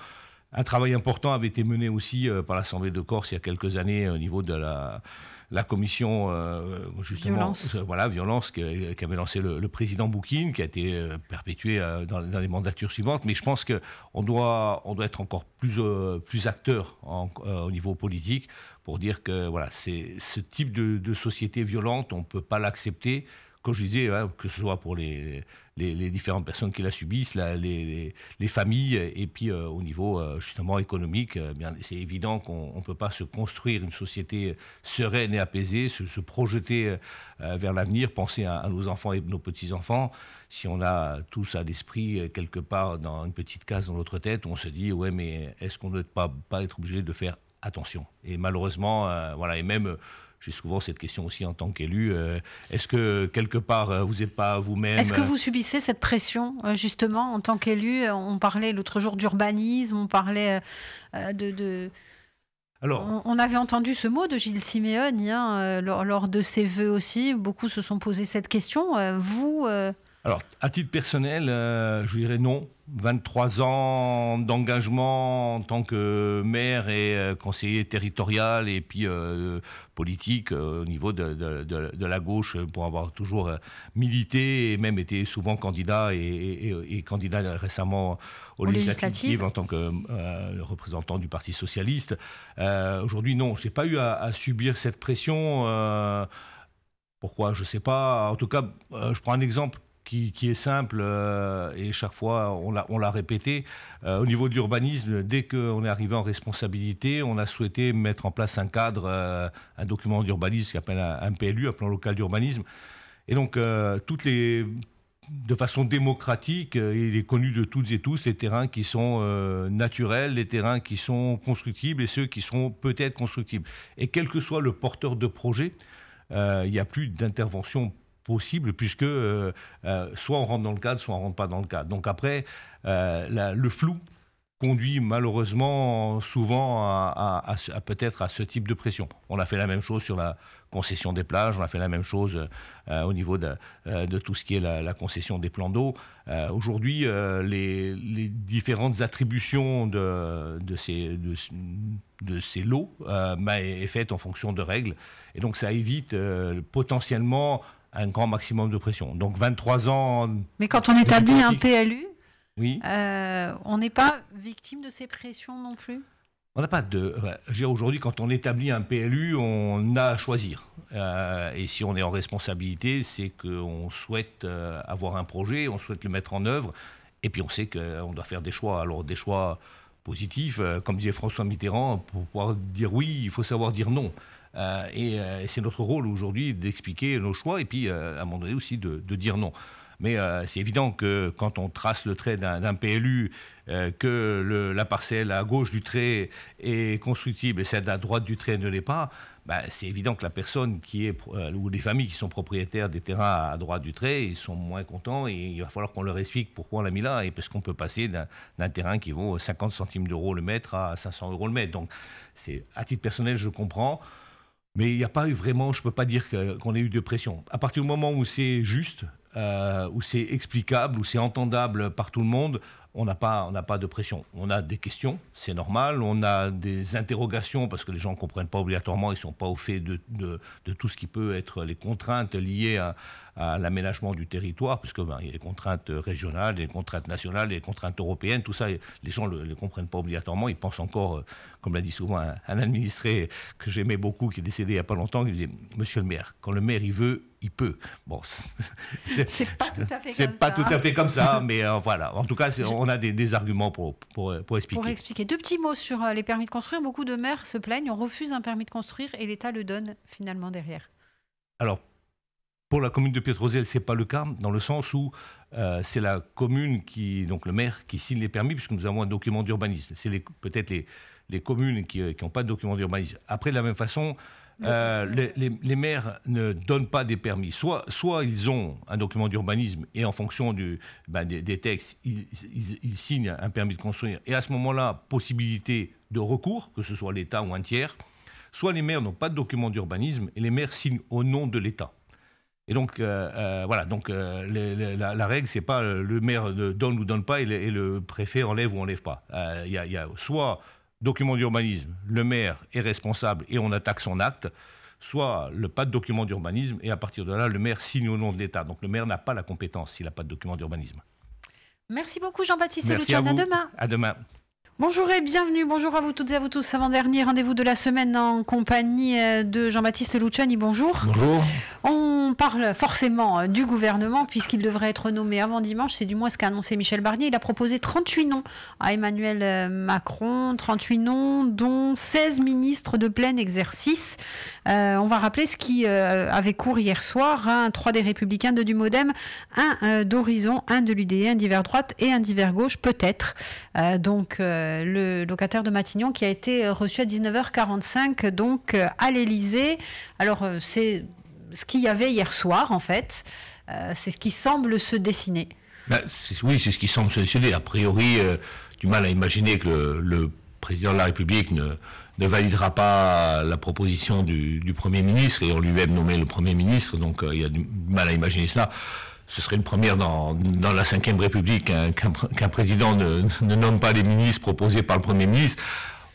Un travail important avait été mené aussi par l'Assemblée de Corse il y a quelques années au niveau de la la commission euh, justement violence. voilà violence qu'avait avait lancé le, président Boukine, qui a été euh, perpétué euh, dans, les mandatures suivantes. Mais je pense que doit on doit être encore plus plus acteur au niveau politique pour dire que voilà c'est ce type de, société violente on peut pas l'accepter comme je disais, hein, que ce soit pour les, les, différentes personnes qui la subissent, les, familles, et puis euh, au niveau euh, justement économique, euh, bien, c'est évident qu'on ne peut pas se construire une société sereine et apaisée, se, projeter vers l'avenir, penser à, nos enfants et nos petits-enfants, si on a tout ça d'esprit quelque part dans une petite case dans notre tête, on se dit, ouais, mais est-ce qu'on ne doit pas, pas être obligé de faire attention Et malheureusement, voilà, et même j'ai souvent cette question aussi en tant qu'élu. Euh, est-ce que quelque part, euh, vous n'êtes pas vous-même... Est-ce que euh vous subissez cette pression, justement, en tant qu'élu On parlait l'autre jour d'urbanisme, on parlait de... Alors, on, avait entendu ce mot de Gilles Siméon hein, lors, de ses voeux aussi. Beaucoup se sont posés cette question. vous. Alors, à titre personnel, je dirais non. 23 ans d'engagement en tant que maire et euh, conseiller territorial et puis euh, politique euh, au niveau de, la gauche pour avoir toujours milité et même été souvent candidat et, candidat récemment aux législatives en tant que représentant du Parti socialiste. Aujourd'hui, non, je n'ai pas eu à, subir cette pression. pourquoi Je ne sais pas. En tout cas, je prends un exemple qui, est simple euh, et chaque fois on l'a répété. Euh, au niveau de l'urbanisme, dès qu'on est arrivé en responsabilité, on a souhaité mettre en place un cadre, euh, un document d'urbanisme qui appelle un, PLU, un plan local d'urbanisme. Et donc toutes les de façon démocratique, il est connu de toutes et tous les terrains qui sont naturels, les terrains qui sont constructibles et ceux qui sont peut-être constructibles. Et quel que soit le porteur de projet, il n'y a plus d'intervention possible, puisque euh, euh, soit on rentre dans le cadre, soit on rentre pas dans le cadre. Donc après, euh, le flou conduit malheureusement souvent à, peut-être à ce type de pression. On a fait la même chose sur la concession des plages, on a fait la même chose au niveau de, tout ce qui est la, concession des plans d'eau. Aujourd'hui, les, différentes attributions de, de, ces, de, de ces lots est faite en fonction de règles, et donc ça évite potentiellement un grand maximum de pression. Donc 23 ans. Mais quand on établit un PLU, oui. Euh, on n'est pas victime de ces pressions non plus. On n'a pas de. Euh, bah, aujourd'hui, quand on établit un PLU, on a à choisir. Euh, et si on est en responsabilité, c'est qu'on souhaite avoir un projet, on souhaite le mettre en œuvre, et puis on sait qu'on doit faire des choix. Alors des choix positifs, comme disait François Mitterrand, pour pouvoir dire oui, il faut savoir dire non. Euh, euh, et, c'est notre rôle aujourd'hui d'expliquer nos choix et puis euh, à un moment donné aussi de, dire non. Mais c'est évident que quand on trace le trait d'un PLU, que la parcelle à gauche du trait est constructible et celle à droite du trait ne l'est pas, bah, c'est évident que la personne qui est, ou les familles qui sont propriétaires des terrains à droite du trait, ils sont moins contents et il va falloir qu'on leur explique pourquoi on l'a mis là et parce qu'on peut passer d'un terrain qui vaut 50 centimes d'euros le mètre à 500 euros le mètre. Donc, c'est à titre personnel, je comprends. Mais il n'y a pas eu vraiment, je ne peux pas dire qu'on ait eu de pression. À partir du moment où c'est juste, euh, où c'est explicable, où c'est entendable par tout le monde, on n'a pas, pas de pression. On a des questions, c'est normal. On a des interrogations parce que les gens ne comprennent pas obligatoirement, ils ne sont pas au fait de, tout ce qui peut être les contraintes liées à, à l'aménagement du territoire, puisque ben, il y a des contraintes régionales, des contraintes nationales, des contraintes européennes, tout ça, les gens ne le, comprennent pas obligatoirement. Ils pensent encore, euh, comme l'a dit souvent un, administré que j'aimais beaucoup, qui est décédé il n'y a pas longtemps, il disait Monsieur le maire, quand le maire il veut, il peut. Bon, c'est pas tout à fait comme ça. (laughs) mais euh, voilà. En tout cas, on a des, arguments pour, pour, euh, pour, expliquer. Pour expliquer. Deux petits mots sur les permis de construire. Beaucoup de maires se plaignent, on refuse un permis de construire et l'État le donne finalement derrière. Alors, pour la commune de Pietrosel, ce n'est pas le cas, dans le sens où euh, c'est la commune qui, donc le maire, qui signe les permis, puisque nous avons un document d'urbanisme. C'est peut-être les, les, communes qui n'ont euh, pas de document d'urbanisme. Après, de la même façon, euh, les, maires ne donnent pas des permis. Soit, soit ils ont un document d'urbanisme et en fonction du, ben, des, textes, ils, ils, signent un permis de construire. Et à ce moment-là, possibilité de recours, que ce soit l'État ou un tiers. Soit les maires n'ont pas de document d'urbanisme et les maires signent au nom de l'État. Et donc, euh, euh, voilà, donc euh, la, règle, c'est pas le maire donne ou donne pas et le, préfet enlève ou enlève pas. Il y, a soit document d'urbanisme, le maire est responsable et on attaque son acte, soit le pas de document d'urbanisme et à partir de là, le maire signe au nom de l'État. Donc le maire n'a pas la compétence s'il n'a pas de document d'urbanisme. Merci beaucoup Jean-Baptiste Lucian. à demain. À demain. Bonjour et bienvenue, bonjour à vous toutes et à vous tous. Avant-dernier rendez-vous de la semaine en compagnie euh, de Jean-Baptiste Luciani, bonjour. Bonjour. On parle forcément euh, du gouvernement puisqu'il devrait être nommé avant dimanche, c'est du moins ce qu'a annoncé Michel Barnier. Il a proposé 38 noms à Emmanuel euh, Macron, 38 noms dont 16 ministres de plein exercice. Euh, on va rappeler ce qui euh, avait cours hier soir. un hein. trois des républicains, de du Modem, un euh, d'Horizon, un de l'UDI, e, un d'hiver droite et un d'hiver gauche, peut-être. donc le locataire de Matignon qui a été reçu à 19h45 donc à l'Elysée. Alors c'est ce qu'il y avait hier soir en fait. c'est ce qui semble se dessiner. Ben, oui, c'est ce qui semble se dessiner. A priori, du mal à imaginer que le, le président de la République ne, ne validera pas la proposition du, Premier ministre, et on lui-même nommé le Premier ministre, donc euh, il y a du mal à imaginer cela ce serait une première dans, la Ve République qu'un président ne, nomme pas les ministres proposés par le Premier ministre.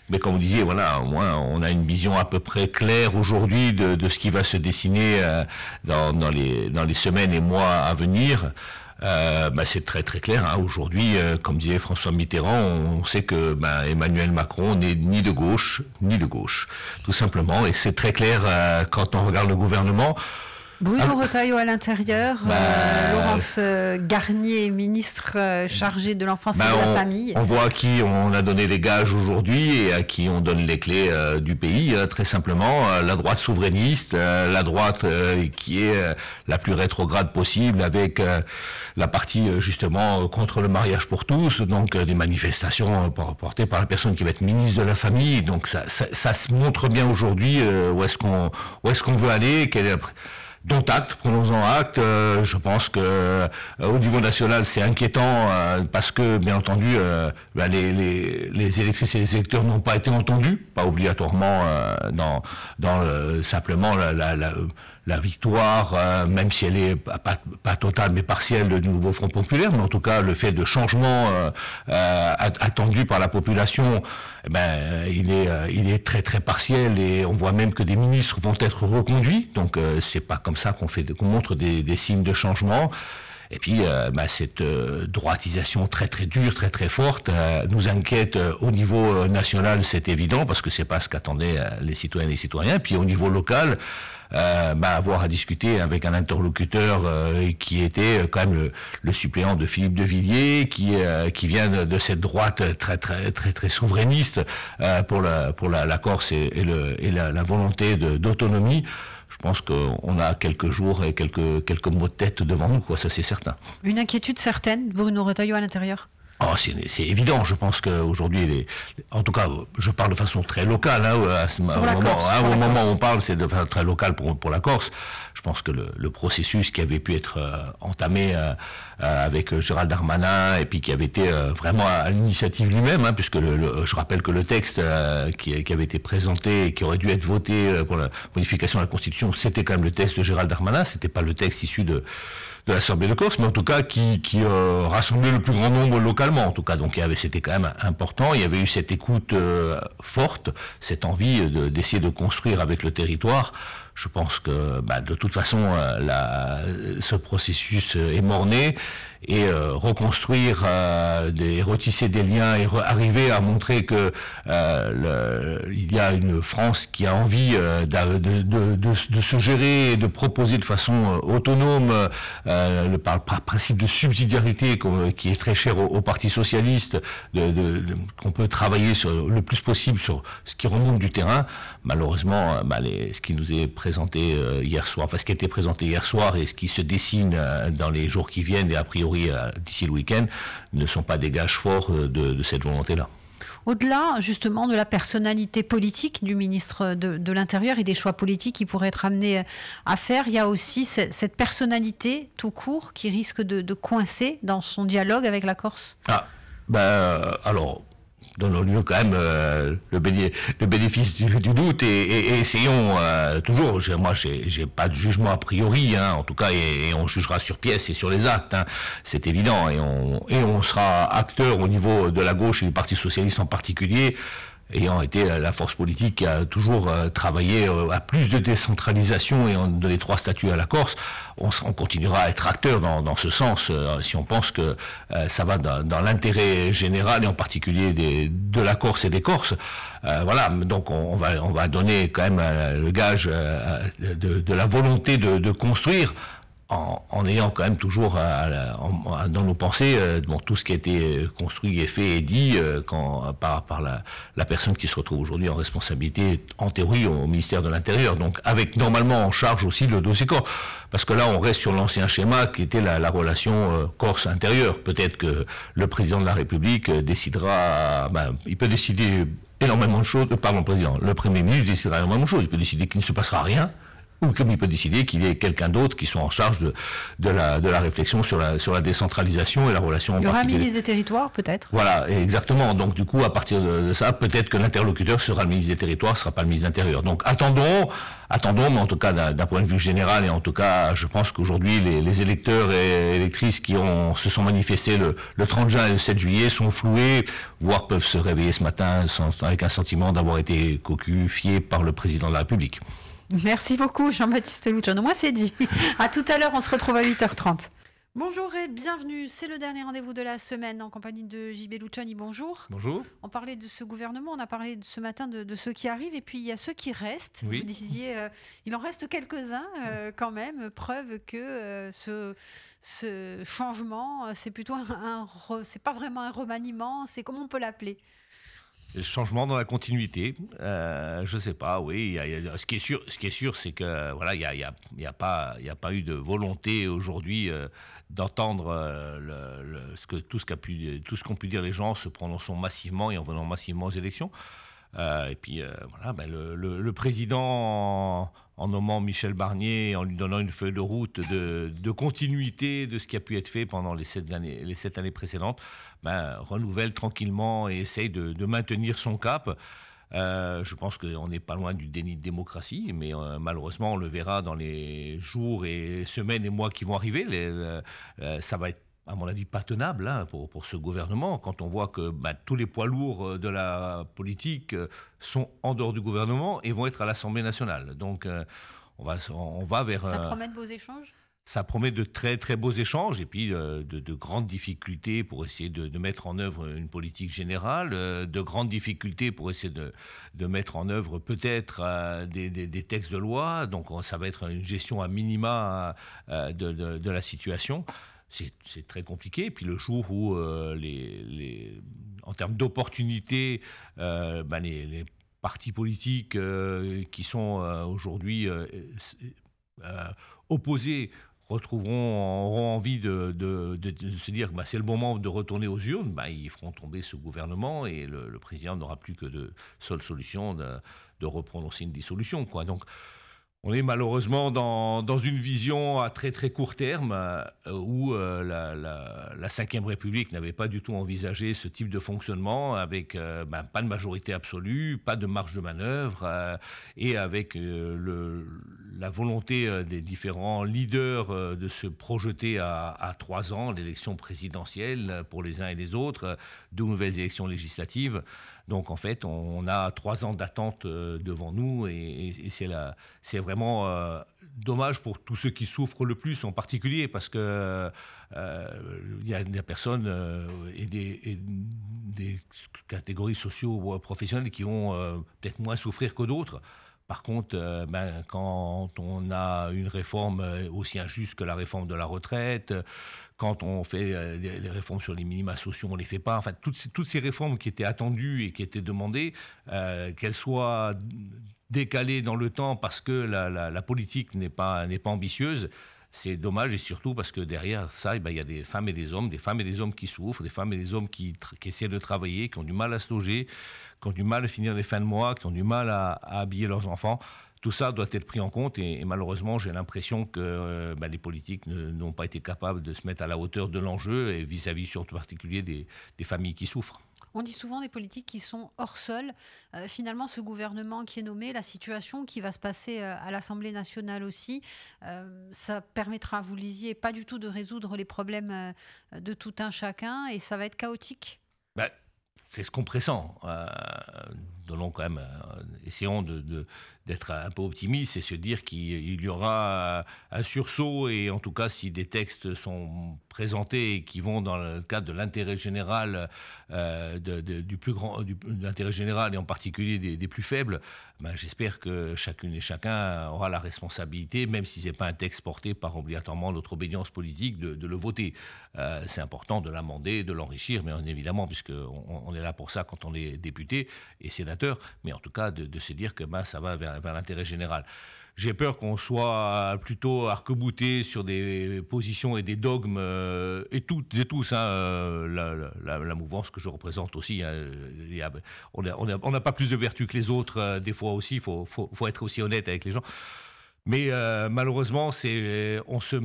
Mais comme vous disiez, voilà, au moins on a une vision à peu près claire aujourd'hui de, ce qui va se dessiner euh, dans, les, dans les semaines et mois à venir. Euh, bah, c'est très très clair. Hein. Aujourd'hui, euh, comme disait François Mitterrand, on sait que bah, Emmanuel Macron n'est ni de gauche ni de gauche, tout simplement. Et c'est très clair euh, quand on regarde le gouvernement. Bruno ah. à l'intérieur, bah. euh, Laurence euh, Garnier, ministre euh, chargé de l'enfance bah, et de la famille. On voit à qui on a donné les gages aujourd'hui et à qui on donne les clés du pays, hein, très simplement. la droite souverainiste, la droite qui est la plus rétrograde possible avec la partie justement contre le mariage pour tous, donc des manifestations portées par la personne qui va être ministre de la famille. Donc ça, se montre bien aujourd'hui où est-ce qu'on est qu'on veut aller, dont acte, prenons-en acte. Euh, je pense que euh, au niveau national, c'est inquiétant euh, parce que, bien entendu, bah, les, les électrices et les électeurs n'ont pas été entendus, pas obligatoirement euh, dans, dans euh, simplement la, euh, victoire, même si elle est pas, totale mais partielle du nouveau Front populaire, mais en tout cas le fait de changement attendu par la population, eh ben il est il est très très partiel et on voit même que des ministres vont être reconduits. Donc c'est pas comme ça qu'on fait montre des, des signes de changement. Et puis, euh, bah, cette euh, droitisation très très dure, très très forte, euh, nous inquiète au niveau national, c'est évident, parce que c'est pas ce qu'attendaient les citoyennes et les citoyens. puis au niveau local, bah, avoir à discuter avec un interlocuteur qui était quand même le, suppléant de Philippe de Villiers, qui, vient de, cette droite très très très très souverainiste pour la pour la, Corse et, la, volonté d'autonomie je pense qu'on a quelques jours et quelques, quelques mots de tête devant nous, quoi, ça c'est certain. Une inquiétude certaine, Bruno Retailleau, à l'intérieur ah, c'est évident, je pense qu'aujourd'hui, en tout cas, je parle de façon très locale, hein, hein au, moment, où on parle, c'est de façon très locale pour, la Corse. Je pense que le, processus qui avait pu être euh, entamé euh, euh, avec Gérald Darmanin, et puis qui avait été vraiment à, l'initiative lui-même, hein, puisque je rappelle que le texte qui, qui, avait été présenté et qui aurait dû être voté pour la modification de la Constitution, c'était quand même le texte de Gérald Darmanin, c'était pas le texte issu de, de la de Corse, mais en tout cas qui, qui euh, rassemblait le plus grand nombre localement. En tout cas, donc c'était quand même important. Il y avait eu cette écoute euh, forte, cette envie d'essayer de, construire avec le territoire je pense que bah, de toute façon, euh, ce processus est morné et euh, reconstruire, euh, des, retisser des liens et arriver à montrer que euh, il y a une France qui a envie euh, de, se gérer et de proposer de façon autonome le par, principe de subsidiarité qui est très cher au, Parti socialiste, qu'on peut travailler sur, le plus possible sur ce qui remonte du terrain. Malheureusement, bah, ce qui nous est présenté hier soir, enfin ce qui était présenté hier soir et ce qui se dessine dans les jours qui viennent et a priori euh, d'ici le week-end, ne sont pas des gages forts euh, de, cette volonté-là. Au-delà justement de la personnalité politique du ministre de, l'Intérieur et des choix politiques qui pourrait être amené euh, à faire, il y a aussi cette, personnalité tout court qui risque de, de, coincer dans son dialogue avec la Corse. Ah, ben alors donnons-lui quand même euh, le, bénéfice du, doute et, essayons euh, toujours. Moi, j'ai pas de jugement a priori, hein, en tout cas, et, on jugera sur pièce et sur les actes, hein. c'est évident, et on, et on sera acteur au niveau de la gauche et du Parti socialiste en particulier ayant été euh, la force politique qui a toujours euh, travaillé euh, à plus de décentralisation et en donné trois statuts à la Corse, on, continuera à être acteur dans, ce sens si on pense que ça va dans, l'intérêt général et en particulier de la Corse et des Corses. voilà, donc on, va, donner quand même le gage de, la volonté de construire en, ayant quand même toujours dans nos pensées euh, tout ce qui a été euh, construit et fait et dit euh, par, la, personne qui se retrouve aujourd'hui en responsabilité, en théorie, au ministère de l'Intérieur. Donc avec normalement en charge aussi le dossier corps. Parce que là, on reste sur l'ancien schéma qui était la, relation Corse-intérieur. Peut-être que le président de la République décidera, ben, il peut décider énormément de choses, pardon, le président, le Premier ministre décidera énormément de choses. Il peut décider qu'il ne se passera rien ou comme il peut décider qu'il y ait quelqu'un d'autre qui soit en charge de, la, de la réflexion sur la, sur la décentralisation et la relation. Il y aura un ministre des Territoires, peut-être Voilà, exactement. Donc, du coup, à partir de ça, peut-être que l'interlocuteur sera le ministre des Territoires, ne sera pas le ministre de l'Intérieur. Donc, attendons, attendons, mais en tout cas, d'un point de vue général, et en tout cas, je pense qu'aujourd'hui, les, électeurs et électrices qui ont, se sont manifestés le, le 30 juin et le 7 juillet sont floués, voire peuvent se réveiller ce matin avec un sentiment d'avoir été cocufiés par le président de la République. Merci beaucoup Jean-Baptiste Louton. Au moins c'est dit. À tout à l'heure, on se retrouve à 8h30. Bonjour et bienvenue. C'est le dernier rendez-vous de la semaine en compagnie de JB Luciani. Bonjour. Bonjour. On parlait de ce gouvernement, on a parlé ce matin de, ceux qui arrivent et puis il y a ceux qui restent. Vous disiez, euh, il en reste quelques-uns euh, quand même, preuve que euh, ce, changement, c'est plutôt un c'est pas vraiment un remaniement, c'est comment on peut l'appeler changement dans la continuité. je euh, je sais pas, oui. ce qui est sûr, ce qui est sûr, c'est que voilà, il n'y a, y a, y a, pas, a pas eu de volonté aujourd'hui euh, d'entendre euh, tout ce qu'a pu, tout qu'ont pu dire les gens se prononçant massivement et en venant massivement aux élections. et puis voilà, ben, le, président en nommant Michel Barnier, en lui donnant une feuille de route de, continuité de ce qui a pu être fait pendant les sept années, précédentes, ben, renouvelle tranquillement et essaye de, maintenir son cap. Euh, je pense qu'on n'est pas loin du déni de démocratie, mais euh, malheureusement, on le verra dans les jours et semaines et mois qui vont arriver. Euh, ça va être à mon avis, pas tenable hein, pour, pour, ce gouvernement, quand on voit que bah, tous les poids lourds euh, de la politique euh, sont en dehors du gouvernement et vont être à l'Assemblée nationale. Donc, euh, on, va, on va vers... Ça promet de beaux échanges ça promet de très très beaux échanges et puis de, grandes difficultés pour essayer de, mettre en œuvre une politique générale, de grandes difficultés pour essayer de, mettre en œuvre peut-être des, des, des, textes de loi. Donc ça va être une gestion à minima de la situation c'est très compliqué. puis le jour où, euh, les, en termes d'opportunités, euh, ben, les, partis politiques euh, qui sont aujourd'hui opposés retrouveront, envie de, se dire que ben, c'est le moment de retourner aux urnes, ben, ils feront tomber ce gouvernement et le, président n'aura plus que de seule solution de, reprendre une dissolution. Quoi. Donc, on est malheureusement dans, une vision à très très court terme euh, où euh, la, la, République n'avait pas du tout envisagé ce type de fonctionnement avec euh, ben, pas de majorité absolue, pas de marge de manœuvre et avec la volonté des différents leaders de se projeter à, trois ans l'élection présidentielle pour les uns et les autres, de nouvelles élections législatives. Donc en fait, on a trois ans d'attente euh, devant nous et, c'est, la, c'est vraiment euh, dommage pour tous ceux qui souffrent le plus en particulier parce que euh, il y a des personnes et, des, et, des, catégories sociaux professionnelles qui vont peut-être moins souffrir que d'autres. Par contre, ben, quand on a une réforme aussi injuste que la réforme de la retraite, quand on fait euh, les réformes sur les minima sociaux, on ne les fait pas. Enfin, toutes toutes ces réformes qui étaient attendues et qui étaient demandées, euh, qu'elles soient décalées dans le temps parce que la, politique n'est pas, ambitieuse, c'est dommage et surtout parce que derrière ça, eh ben, il y a des femmes et des hommes, des femmes et des hommes qui souffrent, des femmes et des hommes qui, essaient de travailler, qui ont du mal à se loger, qui ont du mal à finir les fins de mois, qui ont du mal à habiller leurs enfants tout ça doit être pris en compte et, malheureusement j'ai l'impression que euh, bah, les politiques n'ont pas été capables de se mettre à la hauteur de l'enjeu et vis-à-vis surtout particulier des, familles qui souffrent. On dit souvent des politiques qui sont hors sol. Euh, finalement, ce gouvernement qui est nommé, la situation qui va se passer euh, à l'Assemblée nationale aussi, ça permettra, vous lisiez pas du tout de résoudre les problèmes de tout un chacun et ça va être chaotique. Bah, c'est ce qu'on pressent donnons quand même, euh, essayons de, d'être un peu optimistes et se dire qu'il y aura un sursaut et en tout cas si des textes sont présentés et qui vont dans le cadre de l'intérêt général euh, du plus grand, l'intérêt général et en particulier des, plus faibles, ben j'espère que chacune et chacun aura la responsabilité, même si c'est pas un texte porté par obligatoirement notre obédience politique, de, le voter. Euh, c'est important de l'amender, de l'enrichir, mais évidemment puisque on, on, est là pour ça quand on est député et c'est mais en tout cas de, se dire que bah ça va vers, l'intérêt général. J'ai peur qu'on soit plutôt arquebouté sur des positions et des dogmes, euh, et toutes et tous, hein, euh, la, mouvance que je représente aussi. Hein, on n'a pas plus de vertu que les autres, euh, des fois aussi, il faut, faut être aussi honnête avec les gens. Mais euh, malheureusement, on se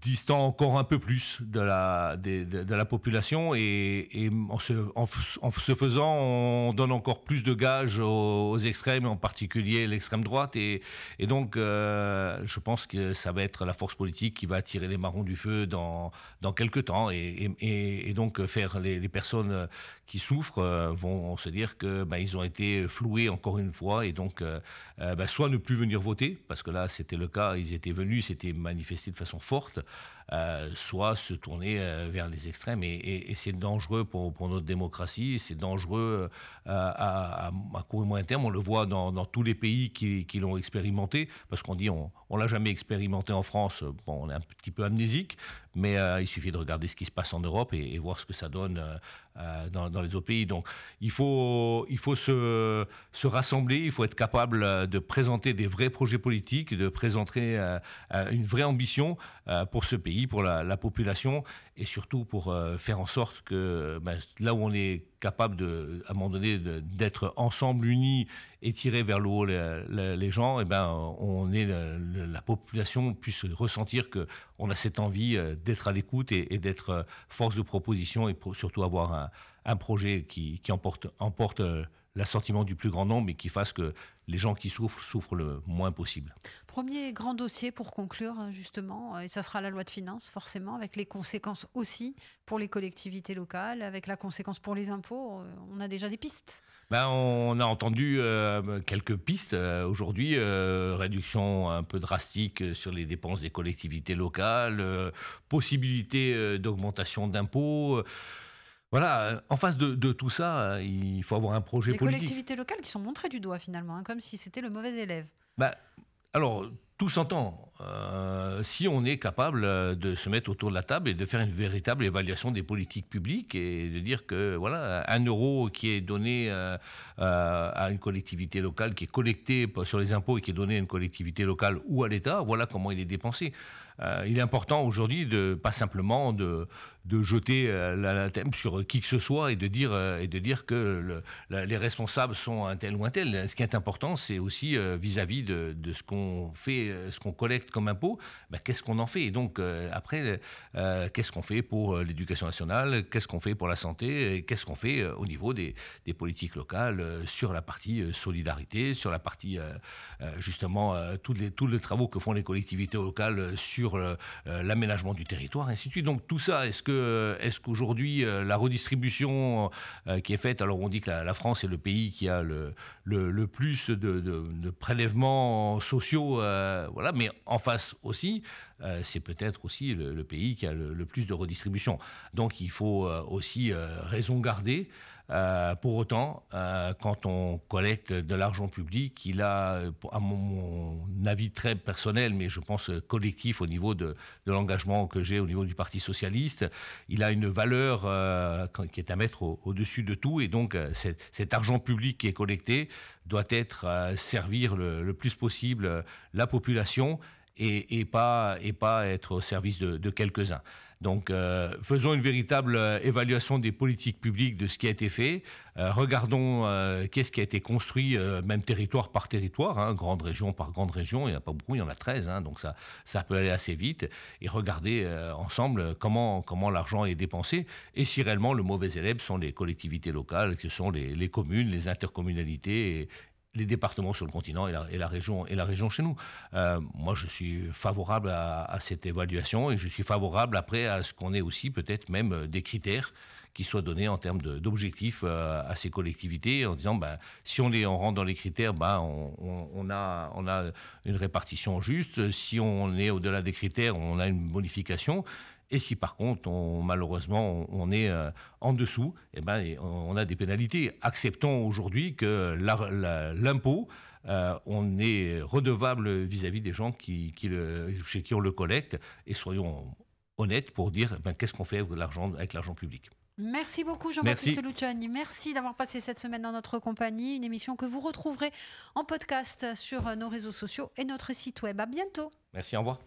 distend encore un peu plus de la, la population et, en, se, faisant, on donne encore plus de gages aux, extrêmes, en particulier l'extrême droite. Et, et donc, euh, je pense que ça va être la force politique qui va attirer les marrons du feu dans, dans quelques temps et, et donc faire les, les personnes qui souffrent euh, vont se dire que bah, ils ont été floués encore une fois et donc euh, euh, bah, soit ne plus venir voter parce que là c'était le cas, ils étaient venus, c'était manifesté de façon forte, soit se tourner vers les extrêmes et, c'est dangereux pour, notre démocratie, c'est dangereux à, court et moyen terme, on le voit dans, tous les pays qui, l'ont expérimenté parce qu'on dit on, l'a jamais expérimenté en France, on est un petit peu amnésique, mais il suffit de regarder ce qui se passe en Europe et voir ce que ça donne euh, dans, les autres pays. Donc il faut, il faut se, se, rassembler, il faut être capable euh, de présenter des vrais projets politiques, de présenter euh, une vraie ambition pour ce pays, pour la, population, et surtout pour faire en sorte que ben, là où on est capable de, à un moment donné d'être ensemble unis et tirer vers le haut les, gens, et eh ben on est la, population puisse ressentir que on a cette envie euh, d'être à l'écoute et, d'être euh, force de proposition et surtout avoir un, projet qui, qui emporte, emporte euh, l'assentiment du plus grand nombre et qui fasse que les gens qui souffrent souffrent le moins possible. Premier grand dossier pour conclure, hein, justement, euh, et ça sera la loi de finances, forcément, avec les conséquences aussi pour les collectivités locales, avec la conséquence pour les impôts. Euh, on a déjà des pistes. Ben, on a entendu euh, quelques pistes aujourd'hui. réduction un peu drastique sur les dépenses des collectivités locales, possibilité d'augmentation d'impôts. Voilà, euh, en face de, tout ça, euh, il faut avoir un projet politique. Les collectivités locales qui sont montrées du doigt finalement, hein, comme si c'était le mauvais élève. Bah, alors, tout s'entend. Euh, si on est capable de se mettre autour de la table et de faire une véritable évaluation des politiques publiques et de dire que voilà, un euro qui est donné à une collectivité locale, qui est collecté sur les impôts et qui est donné à une collectivité locale ou à l'État, voilà comment il est dépensé. il est important aujourd'hui de pas simplement de, de jeter euh, la, thème sur euh, qui que ce soit et de dire, euh, et de dire que les responsables sont un tel ou un tel. Ce qui est important, c'est aussi vis-à-vis de, ce qu'on fait, ce qu'on collecte comme impôt, bah, qu'est-ce qu'on en fait Et donc, après, qu'est-ce qu'on fait pour l'éducation nationale Qu'est-ce qu'on fait pour la santé Qu'est-ce qu'on fait au niveau des, politiques locales sur la partie solidarité, sur la partie, justement, tous les, tous les travaux que font les collectivités locales sur l'aménagement du territoire, ainsi de suite. Donc, tout ça, est-ce que euh, est-ce qu'aujourd'hui euh, la redistribution euh, qui est faite, alors on dit que la, France est le pays qui a le, plus de, prélèvements sociaux, voilà, mais en face aussi, c'est peut-être aussi le, pays qui a le, plus de redistribution. Donc il faut aussi raison garder. Euh, pour autant, euh, quand on collecte de l'argent public, il a, euh, à mon, avis très personnel, mais je pense collectif au niveau de, l'engagement que j'ai au niveau du Parti socialiste, il a une valeur qui est à mettre au-dessus de tout. Et donc, cet argent public qui est collecté doit être servir le, plus possible la population et, pas, être au service de quelques-uns. Donc, euh, faisons une véritable euh, évaluation des politiques publiques de ce qui a été fait. Euh, regardons qu'est-ce qui a été construit, même territoire par territoire, hein, grande région par grande région. Il n'y en a pas beaucoup, il y en a 13, hein, donc ça, ça peut aller assez vite. Et regardez ensemble comment, comment l'argent est dépensé et si réellement le mauvais élève sont les collectivités locales, ce sont les, communes, les intercommunalités les départements sur le continent et la, région et la région chez nous. Euh, moi, je suis favorable à, cette évaluation et je suis favorable après à ce qu'on ait aussi peut-être même euh, des critères qui soient donnés en termes d'objectifs euh, à ces collectivités en disant ben, si on est on rentre dans les critères, ben, on, a on a une répartition juste. Si on est au-delà des critères, on a une modification ». Et si par contre, on, malheureusement, on, est euh, en dessous, eh ben, on a des pénalités. Acceptons aujourd'hui que l'impôt, euh, on est redevable vis-à-vis des gens qui, qui le, chez qui on le collecte. Et soyons honnêtes pour dire eh ben, qu'est-ce qu'on fait avec l'argent public. Merci beaucoup Jean-Baptiste Luciani. Merci d'avoir passé cette semaine dans notre compagnie. Une émission que vous retrouverez en podcast sur nos réseaux sociaux et notre site web. À bientôt. Merci, au revoir.